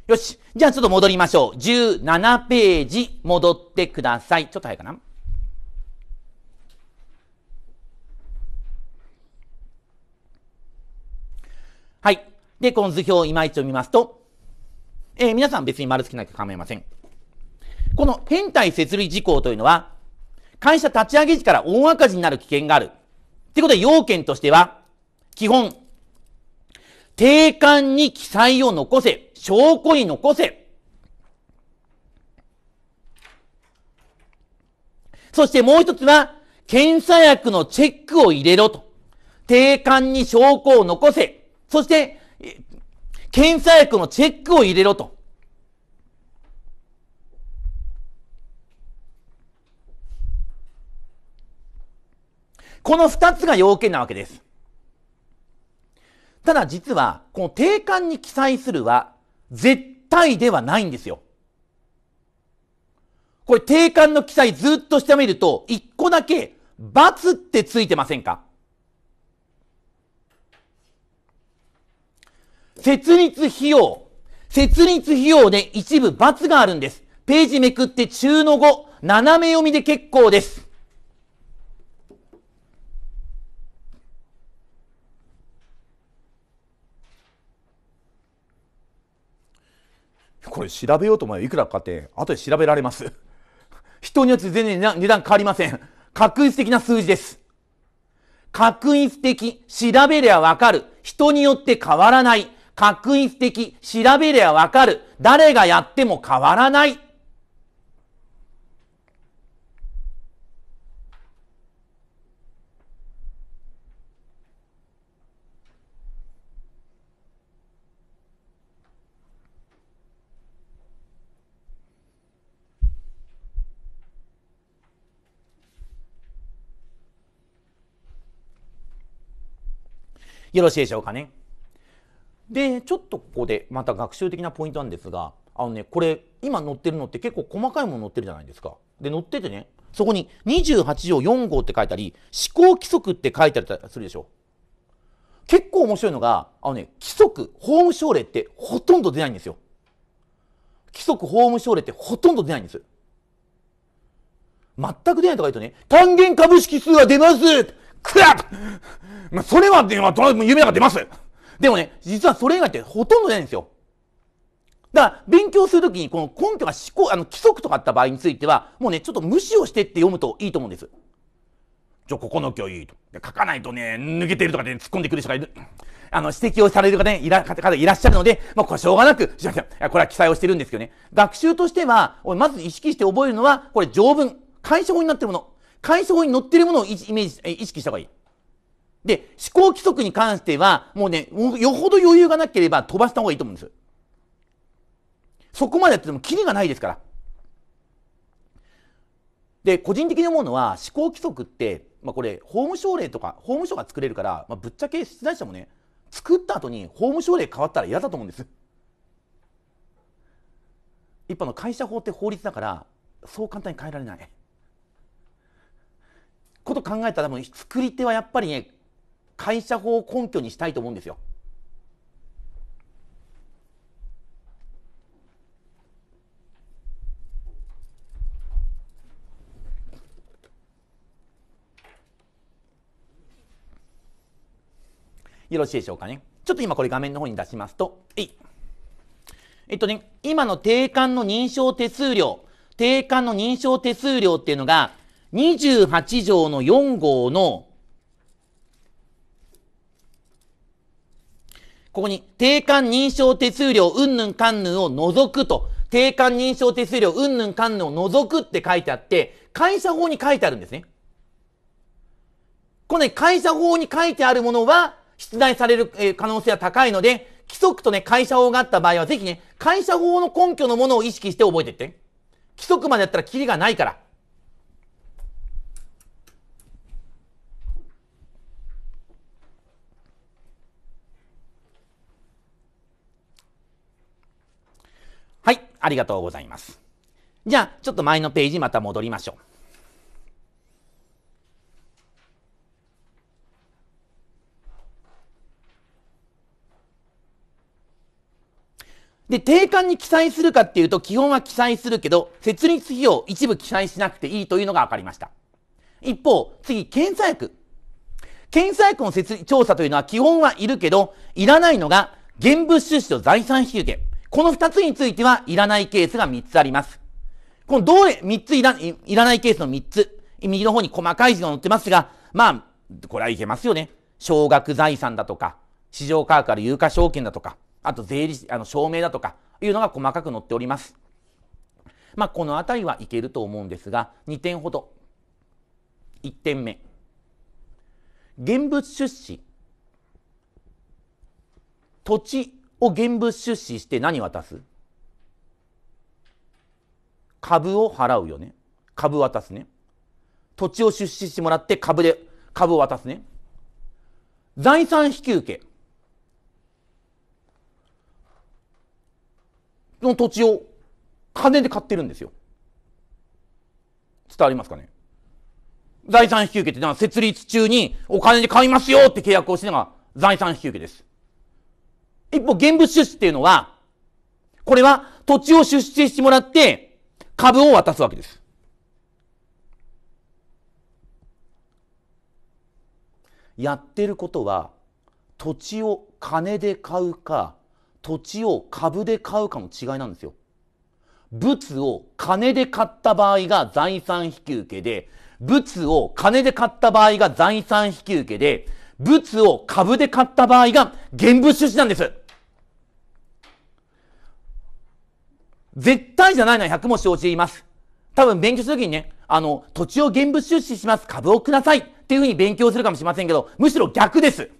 よし。じゃあちょっと戻りましょう。17ページ戻ってください。ちょっと早いかな。はい。で、この図表を今一度見ますと、えー、皆さん別に丸つけなきゃ構いません。この変態設立事項というのは、会社立ち上げ時から大赤字になる危険がある。ってことで要件としては、基本、定款に記載を残せ。証拠に残せ。そしてもう一つは、検査薬のチェックを入れろと。定款に証拠を残せ。そして、検査薬のチェックを入れろと。この二つが要件なわけです。ただ実は、この定款に記載するは、絶対ではないんですよ。これ定款の記載ずっとしてみると、一個だけ罰ってついてませんか設立費用。設立費用で一部罰があるんです。ページめくって中の5、斜め読みで結構です。これ調べようと思えばいくらかって後で調べられます 人によって全然値段変わりません確率的な数字です確率的調べりゃわかる人によって変わらない確率的調べりゃわかる誰がやっても変わらないよろしいでしょうかね。で、ちょっとここでまた学習的なポイントなんですが、あのね、これ、今載ってるのって結構細かいもの載ってるじゃないですか。で、載っててね、そこに28条4号って書いたり、思考規則って書いてあったりするでしょ。結構面白いのが、あのね、規則、法務省令ってほとんど出ないんですよ。規則、法務省令ってほとんど出ないんです。全く出ないとか言うとね、単元株式数は出ますクラップまあ、それはね、まあ、とりあえず夢が出ます。でもね、実はそれ以外ってほとんどないんですよ。だから、勉強するときに、この根拠が思考、あの、規則とかあった場合については、もうね、ちょっと無視をしてって読むといいと思うんです。じゃここの今日いいと。書かないとね、抜けてるとかで、ね、突っ込んでくる人がいる。あの、指摘をされる方ね、いら、方いらっしゃるので、まあ、これはしょうがなく、すいません。これは記載をしてるんですけどね。学習としては、まず意識して覚えるのは、これ条文、解消になってるもの。会社法に載ってるものをイメージ、意識した方がいい。で、思考規則に関しては、もうね、よほど余裕がなければ飛ばした方がいいと思うんです。そこまでやっててもキリがないですから。で、個人的に思うのは、思考規則って、まあ、これ、法務省令とか、法務省が作れるから、まあ、ぶっちゃけ出題者もね、作った後に法務省令変わったら嫌だと思うんです。一般の会社法って法律だから、そう簡単に変えられない。こと考えたら多分作り手はやっぱりね会社法を根拠にしたいと思うんですよ。よろしいでしょうかね。ちょっと今これ画面の方に出しますと、えい。えっとね、今の定款の認証手数料、定款の認証手数料っていうのが、28条の4号の、ここに、定款認証手数料、うんぬんかんぬんを除くと、定款認証手数料、うんぬんかんぬんを除くって書いてあって、会社法に書いてあるんですね。このね、会社法に書いてあるものは、出題される、可能性は高いので、規則とね、会社法があった場合は、ぜひね、会社法の根拠のものを意識して覚えてって。規則までやったらキリがないから。ありがとうございます。じゃあ、ちょっと前のページまた戻りましょう。で、定款に記載するかっていうと、基本は記載するけど、設立費用一部記載しなくていいというのが分かりました。一方、次、検査薬。検査薬の設立調査というのは基本はいるけど、いらないのが、現物収支と財産引受。この2つについてはいらないケースが3つあります。このどう、3ついらいらないケースの3つ。右の方に細かい字が載ってますが、まあ、これはいけますよね。少額財産だとか、市場価格ある有価証券だとか、あと税理士、あの、証明だとか、いうのが細かく載っております。まあ、このあたりはいけると思うんですが、2点ほど。1点目。現物出資、土地を現物出資して何渡す株を払うよね。株渡すね。土地を出資してもらって株で、株を渡すね。財産引受の土地を金で買ってるんですよ。伝わりますかね財産引受ってのは設立中にお金で買いますよって契約をしのが財産引受です。一方、現物出資っていうのは、これは土地を出資してもらって株を渡すわけです。やってることは土地を金で買うか土地を株で買うかの違いなんですよ。物を金で買った場合が財産引受で、物を金で買った場合が財産引受で、物を株で買った場合が現物出資なんです。絶対じゃないのは100も承知います。多分勉強するときにね、あの、土地を現物出資します、株をくださいっていうふうに勉強するかもしれませんけど、むしろ逆です。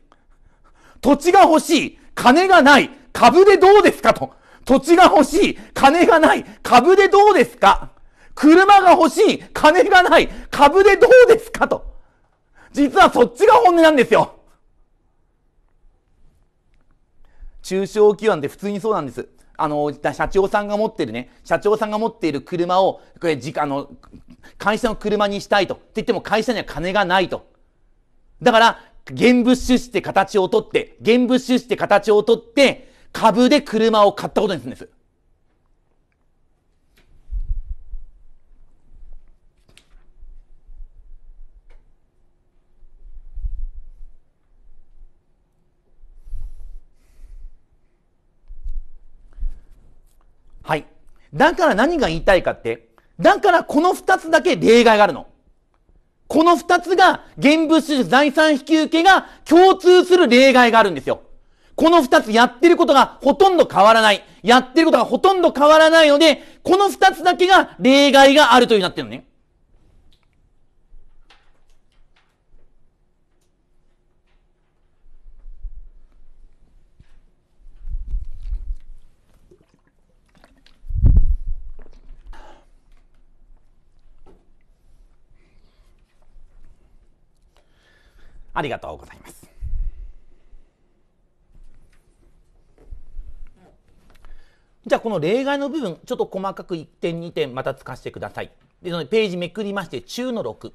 土地が欲しい、金がない、株でどうですかと。土地が欲しい、金がない、株でどうですか車が欲しい、金がない、株でどうですかと。実はそっちが本音なんですよ。中小企業なんて普通にそうなんです。あの、社長さんが持ってるね、社長さんが持っている車を、これ、あの、会社の車にしたいと。って言っても会社には金がないと。だから、現物出資って形をとって、現物出資って形をとって、株で車を買ったことにするんです。はい。だから何が言いたいかって、だからこの2つだけ例外があるの。この2つが、現物主財産引き受けが共通する例外があるんですよ。この2つやってることがほとんど変わらない。やってることがほとんど変わらないので、この2つだけが例外があるというなってるのね。ありがとうございます。じゃあこの例外の部分、ちょっと細かく1点2点また使わせてください。で、そのページめくりまして、中の6。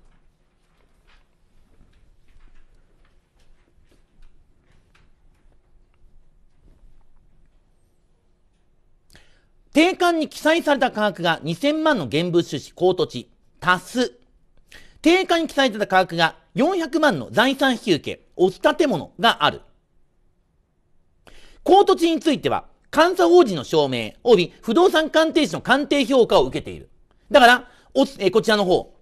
定款に記載された価格が2000万の現物収支、高土地、足す。定款に記載された価格が400万の財産引受、おつ建物がある。高土地については、監査法人の証明、及び不動産鑑定士の鑑定評価を受けている。だから、おえこちらの方。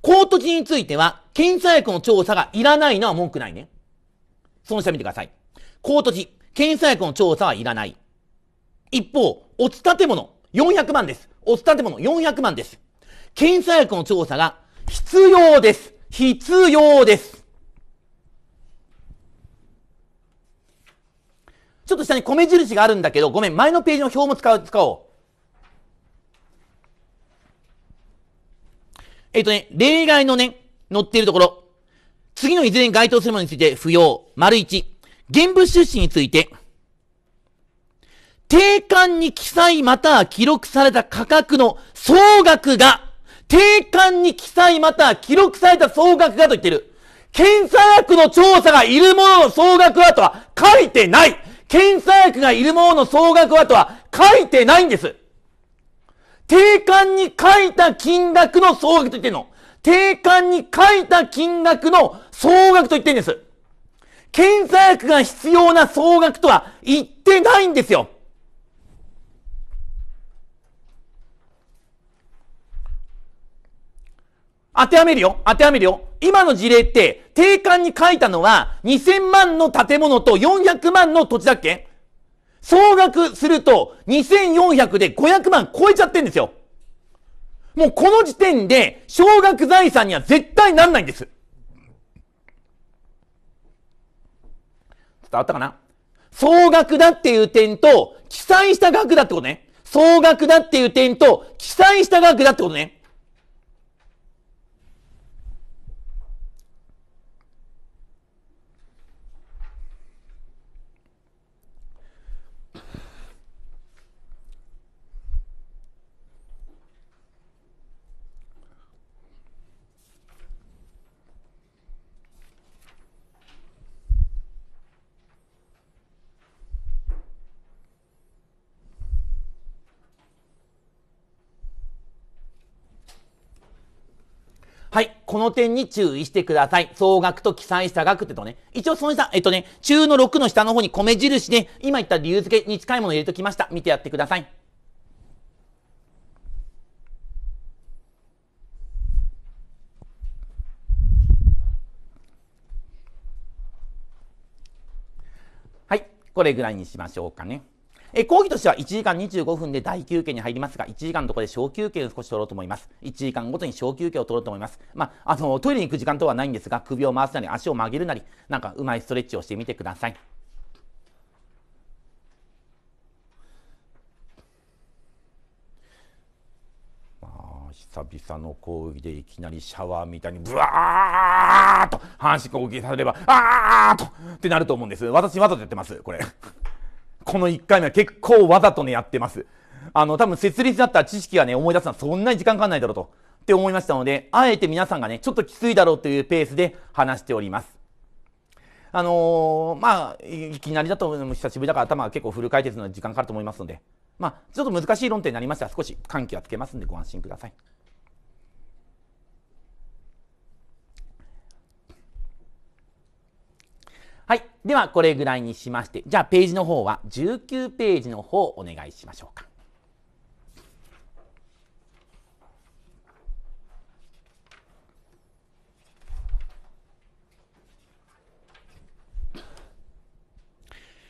高土地については、検査薬の調査がいらないのは文句ないね。その下見てください。高土地、検査薬の調査はいらない。一方、おつ建物、400万です。おつ建物400万です。検査薬の調査が必要です。必要です。ちょっと下に米印があるんだけど、ごめん、前のページの表も使う、使おう。えっ、ー、とね、例外のね、載っているところ。次のいずれに該当するものについて不要。丸1。現物出資について。定款に記載または記録された価格の総額が定款に記載または記録された総額がと言ってる。検査薬の調査がいるものの総額はとは書いてない検査薬がいるものの総額はとは書いてないんです定款に書いた金額の総額と言ってるの。定款に書いた金額の総額と言ってんです。検査薬が必要な総額とは言ってないんですよ。当てはめるよ。当てはめるよ。今の事例って、定款に書いたのは、2000万の建物と400万の土地だっけ総額すると、2400で500万超えちゃってんですよ。もうこの時点で、少額財産には絶対なんないんです。伝わったかな総額だっていう点と、記載した額だってことね。総額だっていう点と、記載した額だってことね。この点に注意してください。総額と記載した額ってとね。一応、その下、えっとね、中の6の下の方に米印で、今言った理由付けに近いものを入れときました。見てやってください。はい。これぐらいにしましょうかね。え講義としては1時間25分で大休憩に入りますが、1時間のところで小休憩を少し取ろうと思います。1時間ごとに小休憩を取ろうと思います。まあ、あの、トイレに行く時間等はないんですが、首を回すなり、足を曲げるなり、なんかうまいストレッチをしてみてください。久々の講義でいきなりシャワーみたいにブワーッと半身攻撃されればあーっとってなると思うんです私わざとやってますこれこの1回目は結構わざとね、やってます。あの、多分設立だったら知識がね、思い出すのはそんなに時間かかんないだろうと、って思いましたので、あえて皆さんがね、ちょっときついだろうというペースで話しております。あのー、まあ、いきなりだと久しぶりだから頭が結構フル解説の時間かかると思いますので、まあ、ちょっと難しい論点になりましたら少し緩急はつけますんでご安心ください。はい。では、これぐらいにしまして、じゃあページの方は19ページの方お願いしましょうか。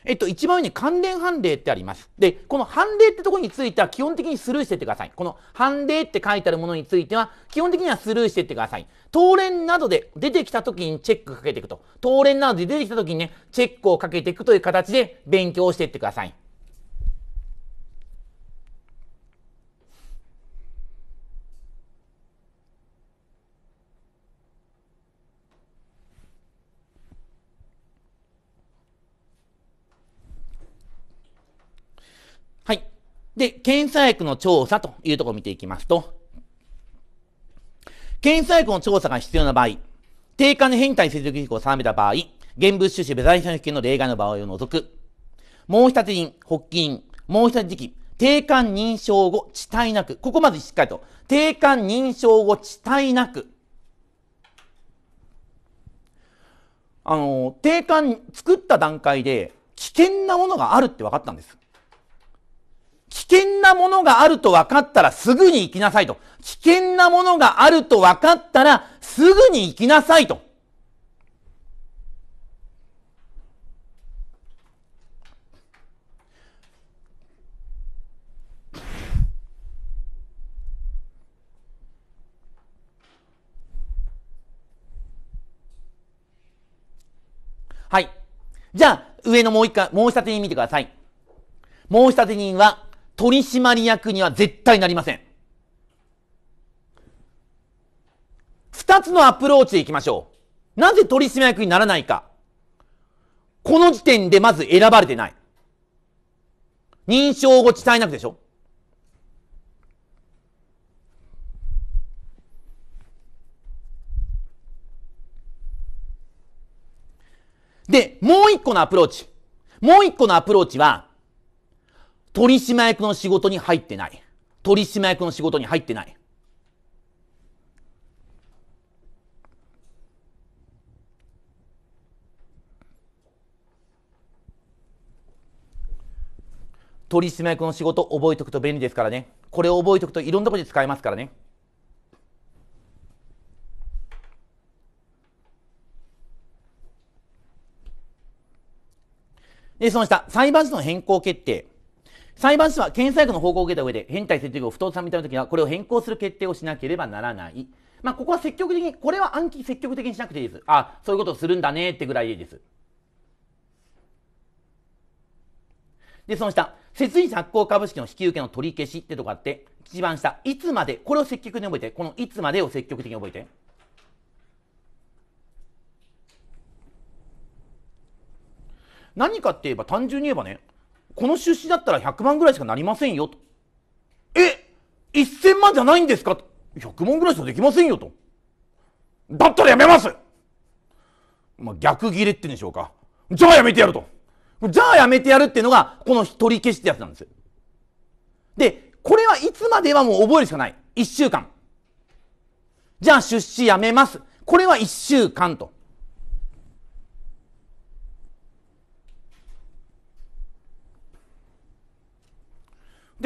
えっと、一番上に関連判例ってあります。で、この判例ってとこについては基本的にスルーしてってください。この判例って書いてあるものについては基本的にはスルーしてってください。当連などで出てきた時にチェックかけていくと。当連などで出てきた時にね、チェックをかけていくという形で勉強していってください。で、検査薬の調査というところを見ていきますと、検査薬の調査が必要な場合、定価の変態接続項を定めた場合、現物収支、ベザイの危険の例外の場合を除く、もう一つ人、発起人、もう一つ時期、定款認証後、遅滞なく。ここまでしっかりと。定款認証後、遅滞なく。あの、定款作った段階で、危険なものがあるって分かったんです。険なものがあると分かったらすぐに行きなさいと。危険なものがあると分かったらすぐに行きなさいと。はい。じゃあ、上のもう一回、申立人見てください。申立人は、取締役には絶対なりません。二つのアプローチでいきましょう。なぜ取締役にならないか。この時点でまず選ばれてない。認証後伝えなくでしょで、もう一個のアプローチ。もう一個のアプローチは、取締役の仕事に入ってない。取締役の仕事に入ってない。取締役の仕事覚えておくと便利ですからね。これを覚えておくといろんなことで使えますからね。で、その下、裁判所の変更決定。裁判所は検査薬の報告を受けた上で、変態設定を不当さ認めるときは、これを変更する決定をしなければならない。まあ、ここは積極的に、これは暗記積極的にしなくていいです。あ、そういうことをするんだねってぐらいでいいです。で、その下、設立発行株式の引き受けの取り消しってとこあって、一番下、いつまで、これを積極的に覚えて、このいつまでを積極的に覚えて。何かって言えば単純に言えばねこの出資だったら100万ぐらいしかなりませんよと。え ?1000 万じゃないんですかと。100万ぐらいしかできませんよと。だったらやめますまあ、逆切れってんでしょうか。じゃあやめてやると。じゃあやめてやるっていうのが、この一人消しってやつなんです。で、これはいつまではもう覚えるしかない。1週間。じゃあ出資やめます。これは1週間と。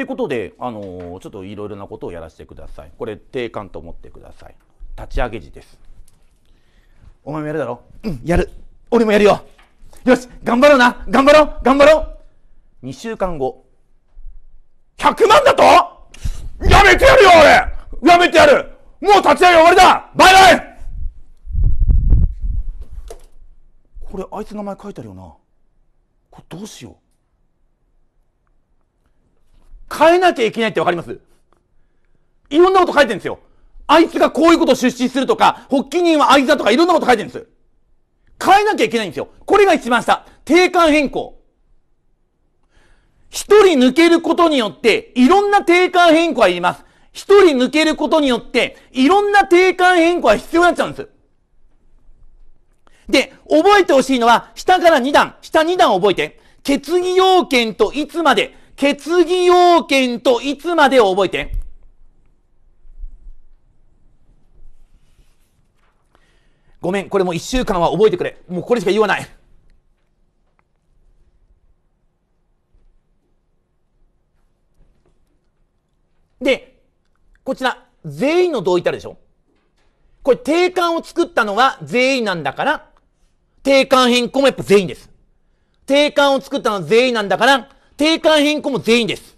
ってことで、あのー、ちょっといろいろなことをやらせてください。これ、定款と思ってください。立ち上げ時です。お前もやるだろうん、やる。俺もやるよ。よし、頑張ろうな。頑張ろう。頑張ろう。2週間後。100万だとやめてやるよ、俺やめてやるもう立ち上げ終わりだバイバイこれ、あいつ名前書いてあるよな。これどうしよう。変えなきゃいけないってわかりますいろんなこと書いてるんですよ。あいつがこういうこと出資するとか、発起人はあいつだとかいろんなこと書いてるんです。変えなきゃいけないんですよ。これが一番下。定款変更。一人抜けることによって、いろんな定款変更はいります。一人抜けることによって、いろんな定款変更は必要になっちゃうんです。で、覚えてほしいのは、下から2段、下2段覚えて。決議要件といつまで、決議要件といつまでを覚えて。ごめん、これもう一週間は覚えてくれ。もうこれしか言わない。で、こちら、全員の同意ってあるでしょこれ、定款を作ったのは全員なんだから、定款変更もやっぱ全員です。定款を作ったのは全員なんだから、定款変更も全員です。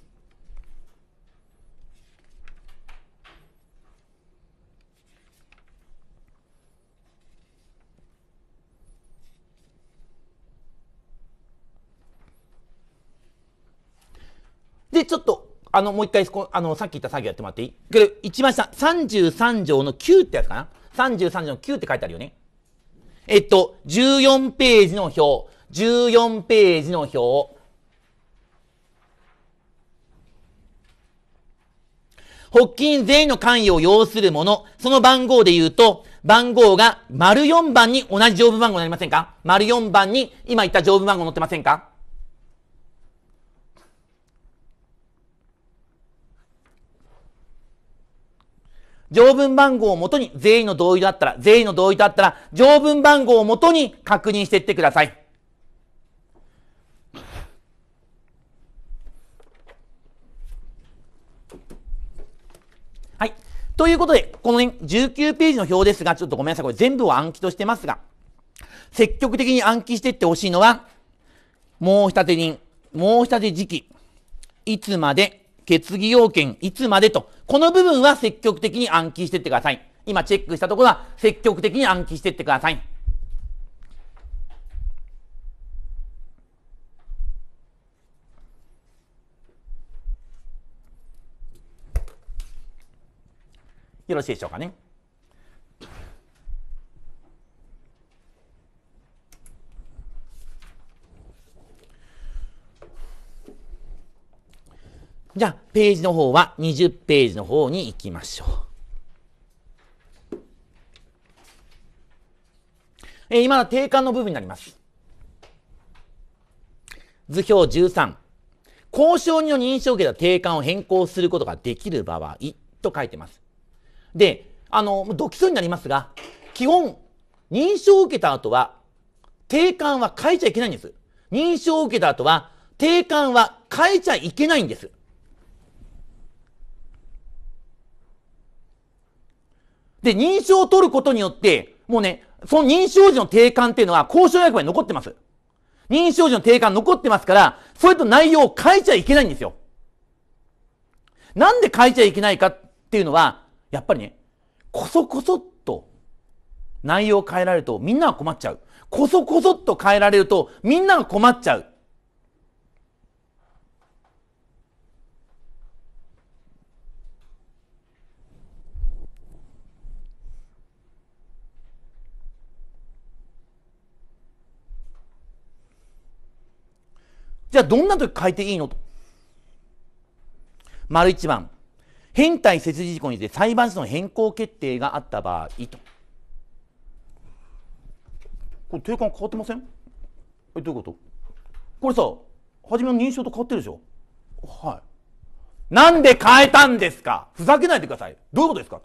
で、ちょっと、あの、もう一回、あの、さっき言った作業やってもらっていいこれ、一番下、33条の9ってやつかな ?33 条の9って書いてあるよね。えっと、14ページの表、14ページの表、発禁税の関与を要するもの、その番号で言うと、番号が丸4番に同じ条文番号になりませんか丸4番に今言った条文番号載ってませんか条文番号をもとに税員の同意だったら、税員の同意だったら、条文番号をもとに確認していってください。ということで、このね、19ページの表ですが、ちょっとごめんなさい。これ全部を暗記としてますが、積極的に暗記していってほしいのは、申立人、申立時期、いつまで、決議要件、いつまでと、この部分は積極的に暗記していってください。今チェックしたところは積極的に暗記していってください。よろしいでしょうかね。じゃあ、ページの方は20ページの方に行きましょう。えー、今の定款の部分になります。図表13。交渉人の認証を受けた定款を変更することができる場合と書いてます。で、あの、キソになりますが、基本、認証を受けた後は、定款は変えちゃいけないんです。認証を受けた後は、定款は変えちゃいけないんです。で、認証を取ることによって、もうね、その認証時の定款っていうのは交渉役場に残ってます。認証時の定款残ってますから、それと内容を変えちゃいけないんですよ。なんで変えちゃいけないかっていうのは、やっぱりね、こそこそっと内容を変えられるとみんなは困っちゃう。こそこそっと変えられるとみんなが困っちゃう。じゃあどんな時変えていいのと。丸一番。変態切実事項について裁判所の変更決定があった場合と。これ定款変わってませんえどういうことこれさ初めの認証と変わってるでしょはい。なんで変えたんですかふざけないでください。どういうことですか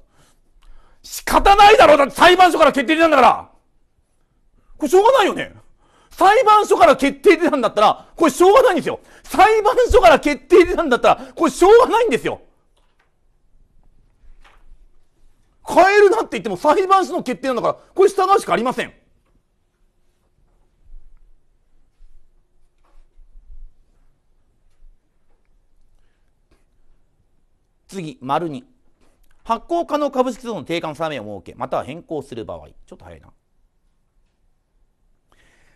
仕方ないだろうだって裁判所から決定なんだからこれしょうがないよね裁判所から決定出たんだったら、これしょうがないんですよ。裁判所から決定出たんだったら、これしょうがないんですよ。変えるなって言っても裁判所の決定なんだから、これ従うしかありません。次、丸2。発行可能株式等の定款3名を設け、または変更する場合。ちょっと早いな。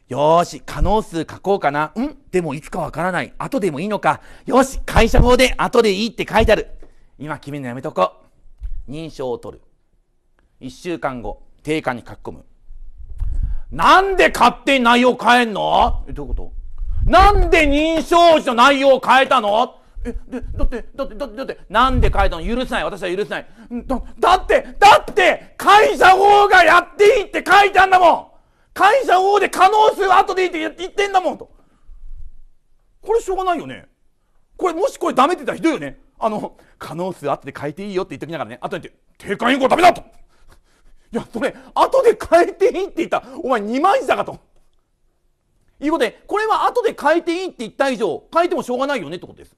よし、可能数書こうかな。うんでもいつかわからない。後でもいいのか。よし、会社法で後でいいって書いてある。今決めるのやめとこう。認証を取る。一週間後、定価に書き込む。なんで勝手に内容変えんのえ、どういうことなんで認証時の内容を変えたのえ、で、だって、だって、だって、だって、なんで変えたの許せない。私は許せない。だ、だって、だって、会社法がやっていいって書いてあんだもん会社法で可能性は後でいいって言ってんだもんと。これしょうがないよね。これ、もしこれダメって言ったらひどいよね。あの、可能数後で変えていいよって言っときながらね、後で、って、定款変更ダメだといやそれ後で変えていいって言ったお前2枚だかということでこれは後で変えていいって言った以上変えてもしょうがないよねってことです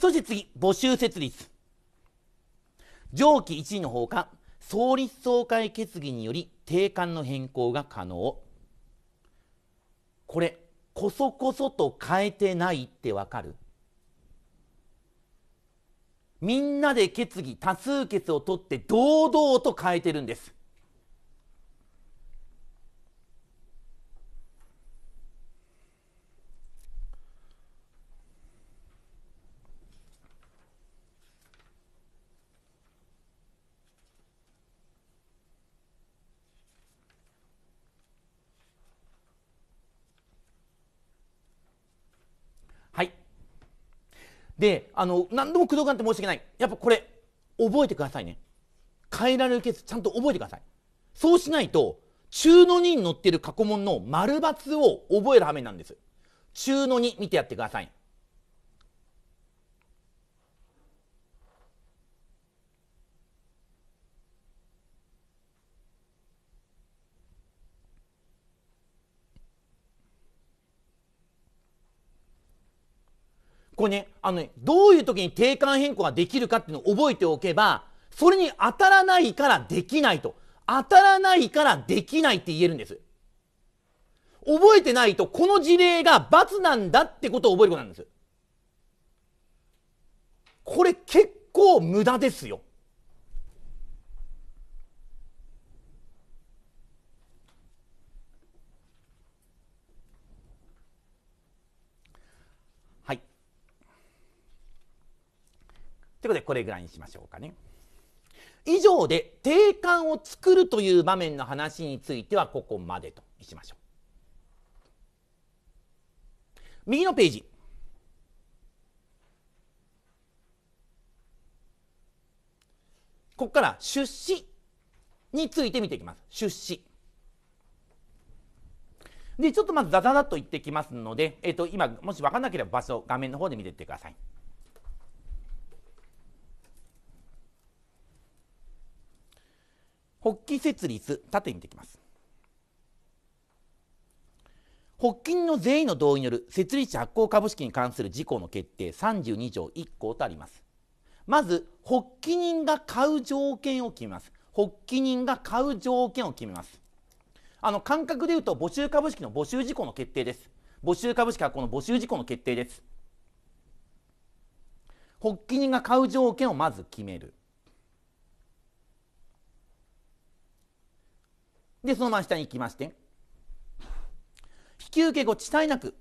そして次、募集設立。上記1位の方か、創立総会決議により定款の変更が可能これこそこそと変えてないってわかるみんなで決議多数決を取って堂々と変えてるんですで、あの、何度も駆動感って申し訳ない。やっぱこれ、覚えてくださいね。変えられるケース、ちゃんと覚えてください。そうしないと、中の2に載ってる過去問の丸×を覚える羽目なんです。中の2見てやってください。これねあのねどういう時に定款変更ができるかっていうのを覚えておけばそれに当たらないからできないと当たらないからできないって言えるんです覚えてないとこの事例が罰なんだってことを覚えることなんですこれ結構無駄ですよということでこれぐらいにしましょうかね。以上で定款を作るという場面の話についてはここまでとしましょう。右のページ。ここから出資について見ていきます。出資。で、ちょっとまずザザザっと言ってきますので、えっ、ー、と、今、もし分からなければ場所、画面の方で見ていってください。発起設立縦にできます発起人の全員の同意による設立発行株式に関する事項の決定32条1項とありますまず発起人が買う条件を決めます発起人が買う条件を決めますあの感覚でいうと募集株式の募集事項の決定です募集株式発行の募集事項の決定です発起人が買う条件をまず決めるで、そのまま下に行きまして、引き受け後、地裁なく、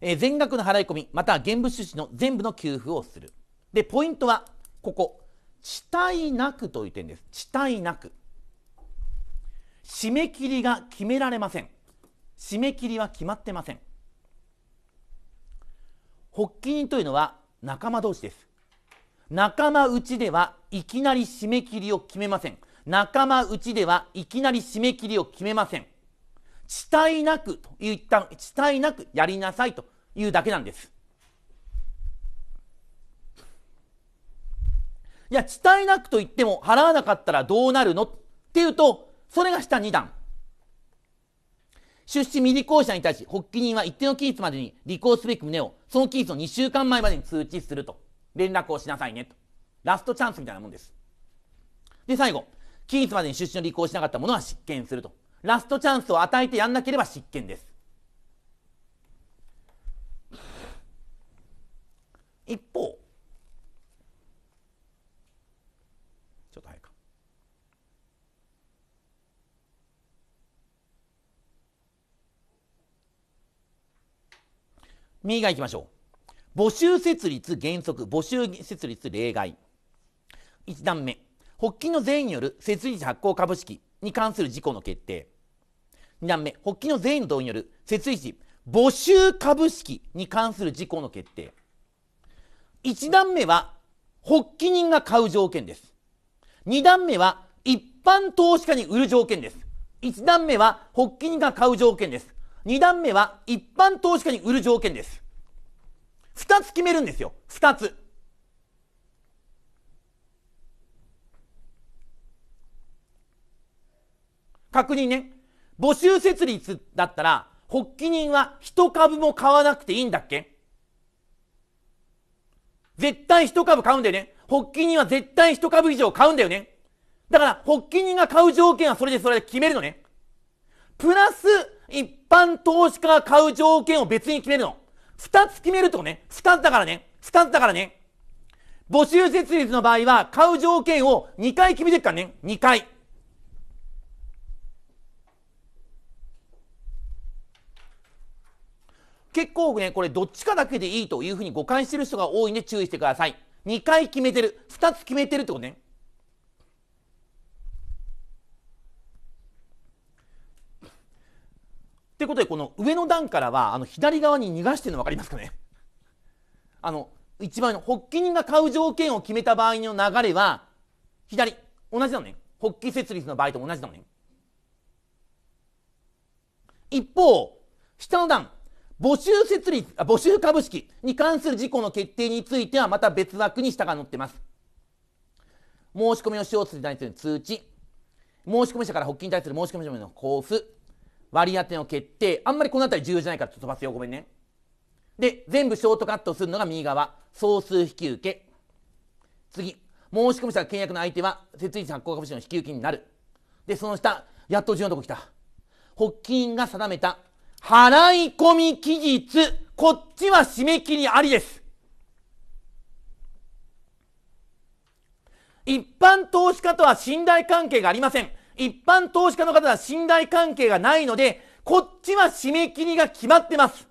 えー、全額の払い込み、または現物出資の全部の給付をする。で、ポイントは、ここ、地帯なくという点です。地帯なく。締め切りが決められません。締め切りは決まってません。発起人というのは仲間同士です。仲間内ではいきなり締め切りを決めません。仲間内ではいきなり締め切りを決めません。地帯なくと言った地帯なくやりなさいというだけなんです。いや、地帯なくと言っても払わなかったらどうなるのっていうと、それが下2段。出資未履行者に対し、発起人は一定の期日までに履行すべき旨を、その期日の2週間前までに通知すると。連絡をしなさいねと。ラストチャンスみたいなもんです。で、最後。期日までに出資の履行しなかったものは執権すると。ラストチャンスを与えてやんなければ執権です。一方、ちょっと早いか。右側いきましょう。募集設立原則、募集設立例外。1段目。発起の全員による設立発行株式に関する事項の決定。2段目、発起の員の導入による設立募集株式に関する事項の決定。1段目は、発起人が買う条件です。2段目は、一般投資家に売る条件です。1段目は、発起人が買う条件です。2段目は、一般投資家に売る条件です。2つ決めるんですよ。2つ。確認ね。募集設立だったら、発起人は一株も買わなくていいんだっけ絶対一株買うんだよね。発起人は絶対一株以上買うんだよね。だから、発起人が買う条件はそれでそれで決めるのね。プラス、一般投資家が買う条件を別に決めるの。二つ決めるとね。二つだからね。二つだからね。募集設立の場合は、買う条件を二回決めてるからね。二回。結構ね、これどっちかだけでいいというふうに誤解してる人が多いんで注意してください。2回決めてる。2つ決めてるってことね。ってことで、この上の段からは、あの左側に逃がしてるの分かりますかねあの、一番の、発起人が買う条件を決めた場合の流れは、左。同じなのね。発起設立の場合と同じなのね。一方、下の段、募集設立、募集株式に関する事項の決定についてはまた別枠に下が載ってます。申し込みを使用数に対する通知、申し込み者から発起に対する申し込み者の交付、割り当ての決定、あんまりこの辺り重要じゃないからちょっと飛ばすよ、ごめんね。で、全部ショートカットするのが右側、総数引き受け。次、申し込み者が契約の相手は、設立発行株式の引き受けになる。で、その下、やっと重要なとこ来た。発起人が定めた払い込み期日、こっちは締め切りありです。一般投資家とは信頼関係がありません。一般投資家の方は信頼関係がないので、こっちは締め切りが決まってます。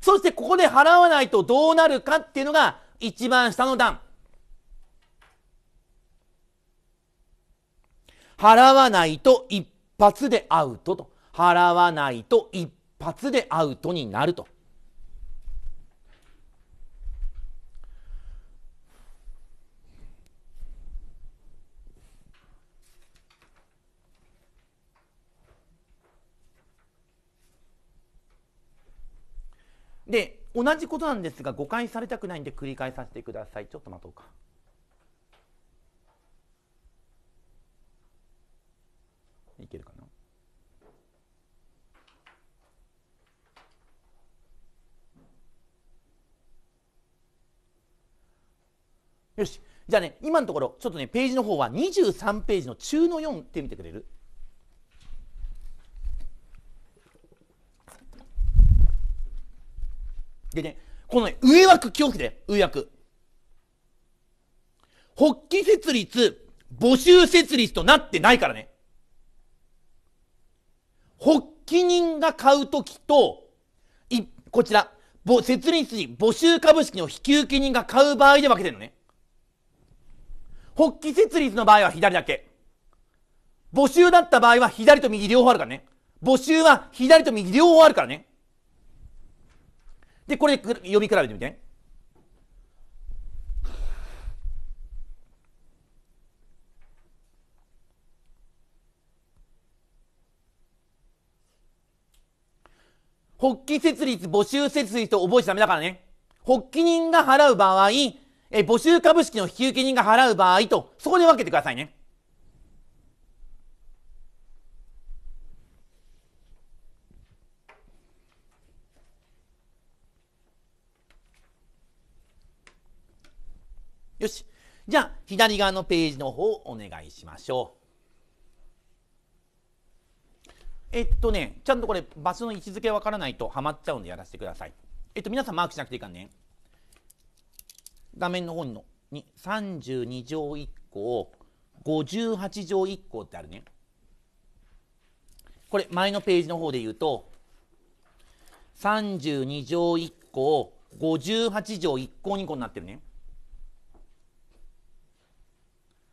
そしてここで払わないとどうなるかっていうのが一番下の段。払わないと一発でアウトと払わないと一発でアウトになると。で同じことなんですが誤解されたくないんで繰り返させてくださいちょっと待とうか。いけるかなよしじゃあね今のところちょっとねページの方は23ページの中の4って見てくれるでねこのね上枠恐怖でけ上枠発起設立募集設立となってないからね発起人が買う時といこちら設立時募集株式の引き受け人が買う場合で分けてるのね発起設立の場合は左だけ募集だった場合は左と右両方あるからね募集は左と右両方あるからねでこれで読み比べてみて、ね発起設立、募集設立と覚えちゃダメだからね。発起人が払う場合、え募集株式の引受人が払う場合と、そこで分けてくださいね。よし。じゃあ、左側のページの方をお願いしましょう。えっとね、ちゃんとこれ、場所の位置づけわからないとはまっちゃうんでやらせてください。えっと、皆さんマークしなくていいかんね。画面の方のに32乗1個、58乗1個ってあるね。これ、前のページの方で言うと、32乗1個、58乗1個2個になってるね。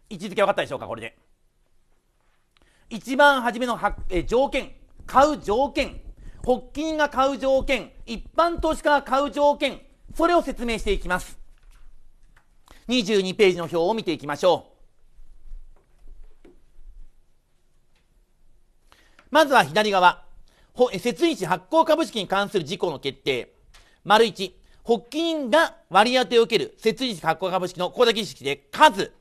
位置づけ分かったでしょうか、これで。一番初めのえ条件買う条件発起人が買う条件一般投資家が買う条件それを説明していきます22ページの表を見ていきましょうまずは左側設立発行株式に関する事項の決定丸1発起人が割り当てを受ける設立発行株式の口座儀式で数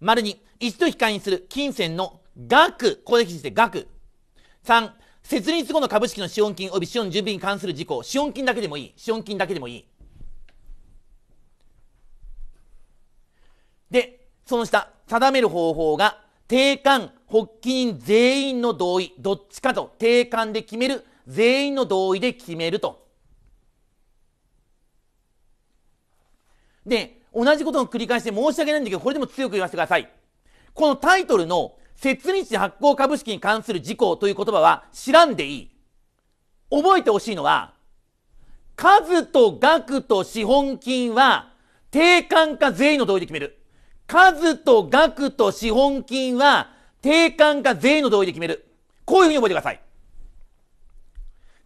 丸2一度控えにする金銭の額、ここで記して額。3、設立後の株式の資本金及び資本準備に関する事項、資本金だけでもいい。資本金だけでもいい。で、その下、定める方法が、定款、発起人全員の同意、どっちかと、定款で決める、全員の同意で決めると。で、同じことを繰り返して申し訳ないんだけど、これでも強く言わせてください。このタイトルの設立発行株式に関する事項という言葉は知らんでいい。覚えてほしいのは、数と額と資本金は定款か税の同意で決める。数と額と資本金は定款か税の同意で決める。こういうふうに覚えてください。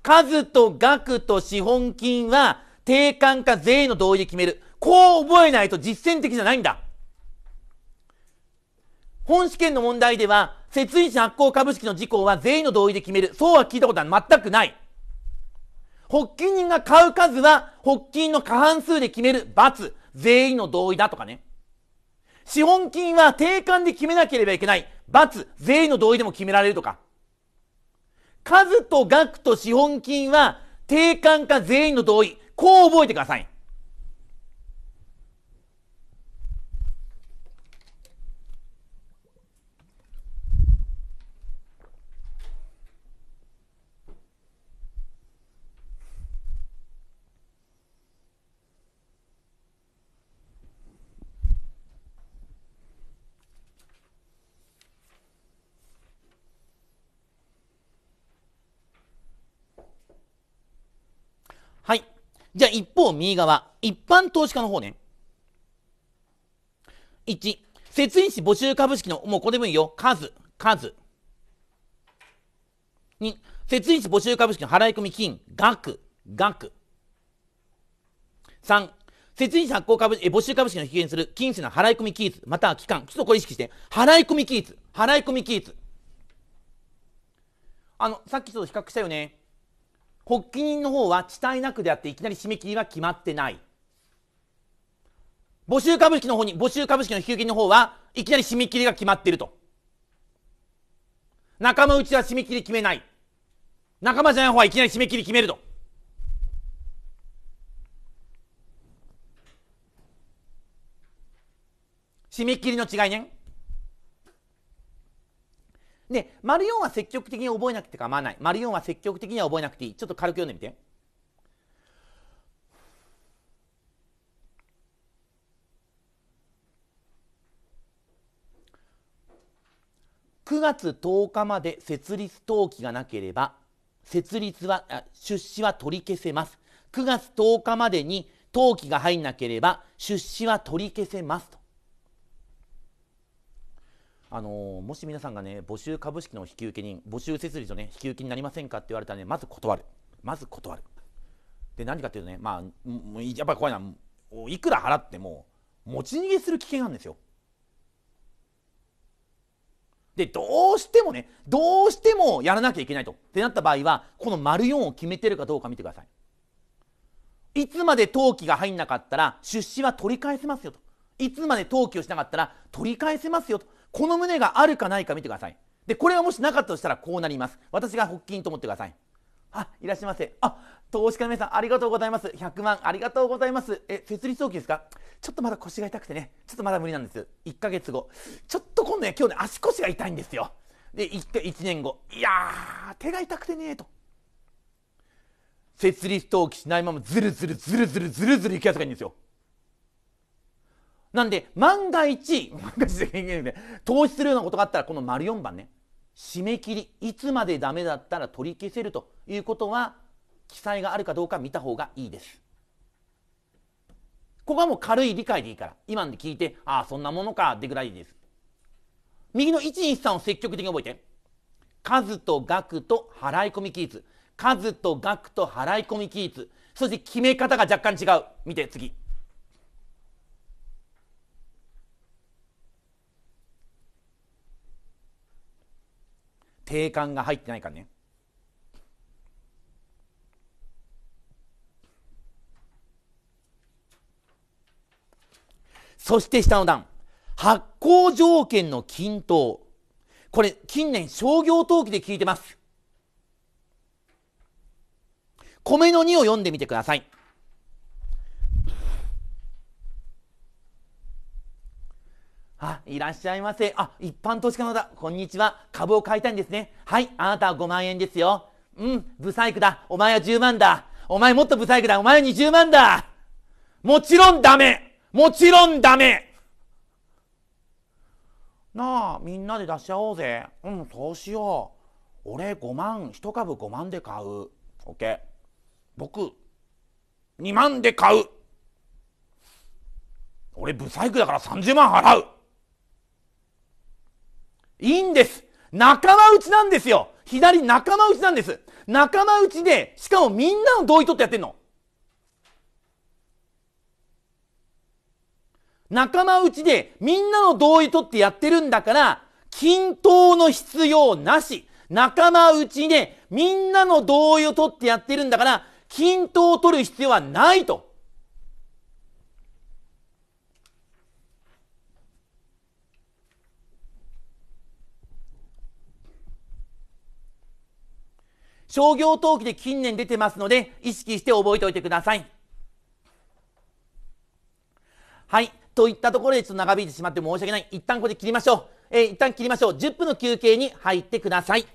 数と額と資本金は定款か税の同意で決める。こう覚えないと実践的じゃないんだ。本試験の問題では、設立発行株式の事項は全員の同意で決める。そうは聞いたことは全くない。発起人が買う数は、発金の過半数で決める。×。全員の同意だとかね。資本金は定款で決めなければいけない。×。全員の同意でも決められるとか。数と額と資本金は、定款か全員の同意。こう覚えてください。はい。じゃあ一方、右側。一般投資家の方ね。1、設因子募集株式の、もうこれでもいいよ。数、数。2、設因子募集株式の払い込み金、額、額。3、設因子発行株え募集株式の批減する金銭の払い込み期日、または期間。ちょっとこれ意識して。払い込み期日、払い込み期日。あの、さっきちょっと比較したよね。発起人の方は地帯なくであっていきなり締め切りは決まってない。募集株式の方に、募集株式の引き受けの方はいきなり締め切りが決まっていると。仲間内は締め切り決めない。仲間じゃない方はいきなり締め切り決めると。締め切りの違いね。で、丸4は積極的に覚えなくて構わない。丸4は積極的には覚えなくていい。ちょっと軽く読んでみて。9月10日まで設立登記がなければ、設立は、出資は取り消せます。9月10日までに登記が入んなければ、出資は取り消せますと。あのー、もし皆さんがね、募集株式の引き受け人、募集設立のね、引受けになりませんかって言われたらね、まず断る。まず断る。で、何かっていうとね、まあ、やっぱり怖いな、いくら払っても、持ち逃げする危険があるんですよ。で、どうしてもね、どうしてもやらなきゃいけないと。ってなった場合は、この丸4を決めてるかどうか見てください。いつまで登記が入んなかったら、出資は取り返せますよと。いつまで登記をしなかったら、取り返せますよと。この胸があるかないか見てくださいでこれがもしなかったとしたらこうなります私が発起人と思ってくださいあいらっしゃいませあ投資家の皆さんありがとうございます100万ありがとうございますえ設立早期ですかちょっとまだ腰が痛くてねちょっとまだ無理なんです1ヶ月後ちょっと今度ね今日ね足腰が痛いんですよで 1, 1年後いやー手が痛くてねと設立登記しないままずるずるずるずるずるずるいくやつがいいんですよなんで、万が一、万が一で投資するようなことがあったら、この丸4番ね、締め切り、いつまでダメだったら取り消せるということは、記載があるかどうか見た方がいいです。ここはもう軽い理解でいいから、今で聞いて、ああ、そんなものか、でぐらいです。右の1 2 3を積極的に覚えて。数と額と払い込み期日。数と額と払い込み期日。そして決め方が若干違う。見て、次。定款が入ってないかねそして下の段発行条件の均等これ近年商業登記で聞いてます米の2を読んでみてくださいあ、いらっしゃいませ。あ、一般投資家のだ。こんにちは。株を買いたいんですね。はい、あなたは5万円ですよ。うん、ブサイクだ。お前は10万だ。お前もっとブサイクだ。お前は20万だ。もちろんダメ。もちろんダメ。なあ、みんなで出し合おうぜ。うん、そうしよう。俺5万、1株5万で買う。オッケー。僕、2万で買う。俺、ブサイクだから30万払う。いいんです。仲間内なんですよ。左仲間内なんです。仲間内で、しかもみんなの同意取ってやってんの。仲間内でみんなの同意取ってやってるんだから、均等の必要なし。仲間内でみんなの同意を取ってやってるんだから、均等を取る必要はないと。商業登記で近年出てますので、意識して覚えておいてください。はい。といったところでちょっと長引いてしまって申し訳ない。一旦ここで切りましょう。えー、一旦切りましょう。10分の休憩に入ってください。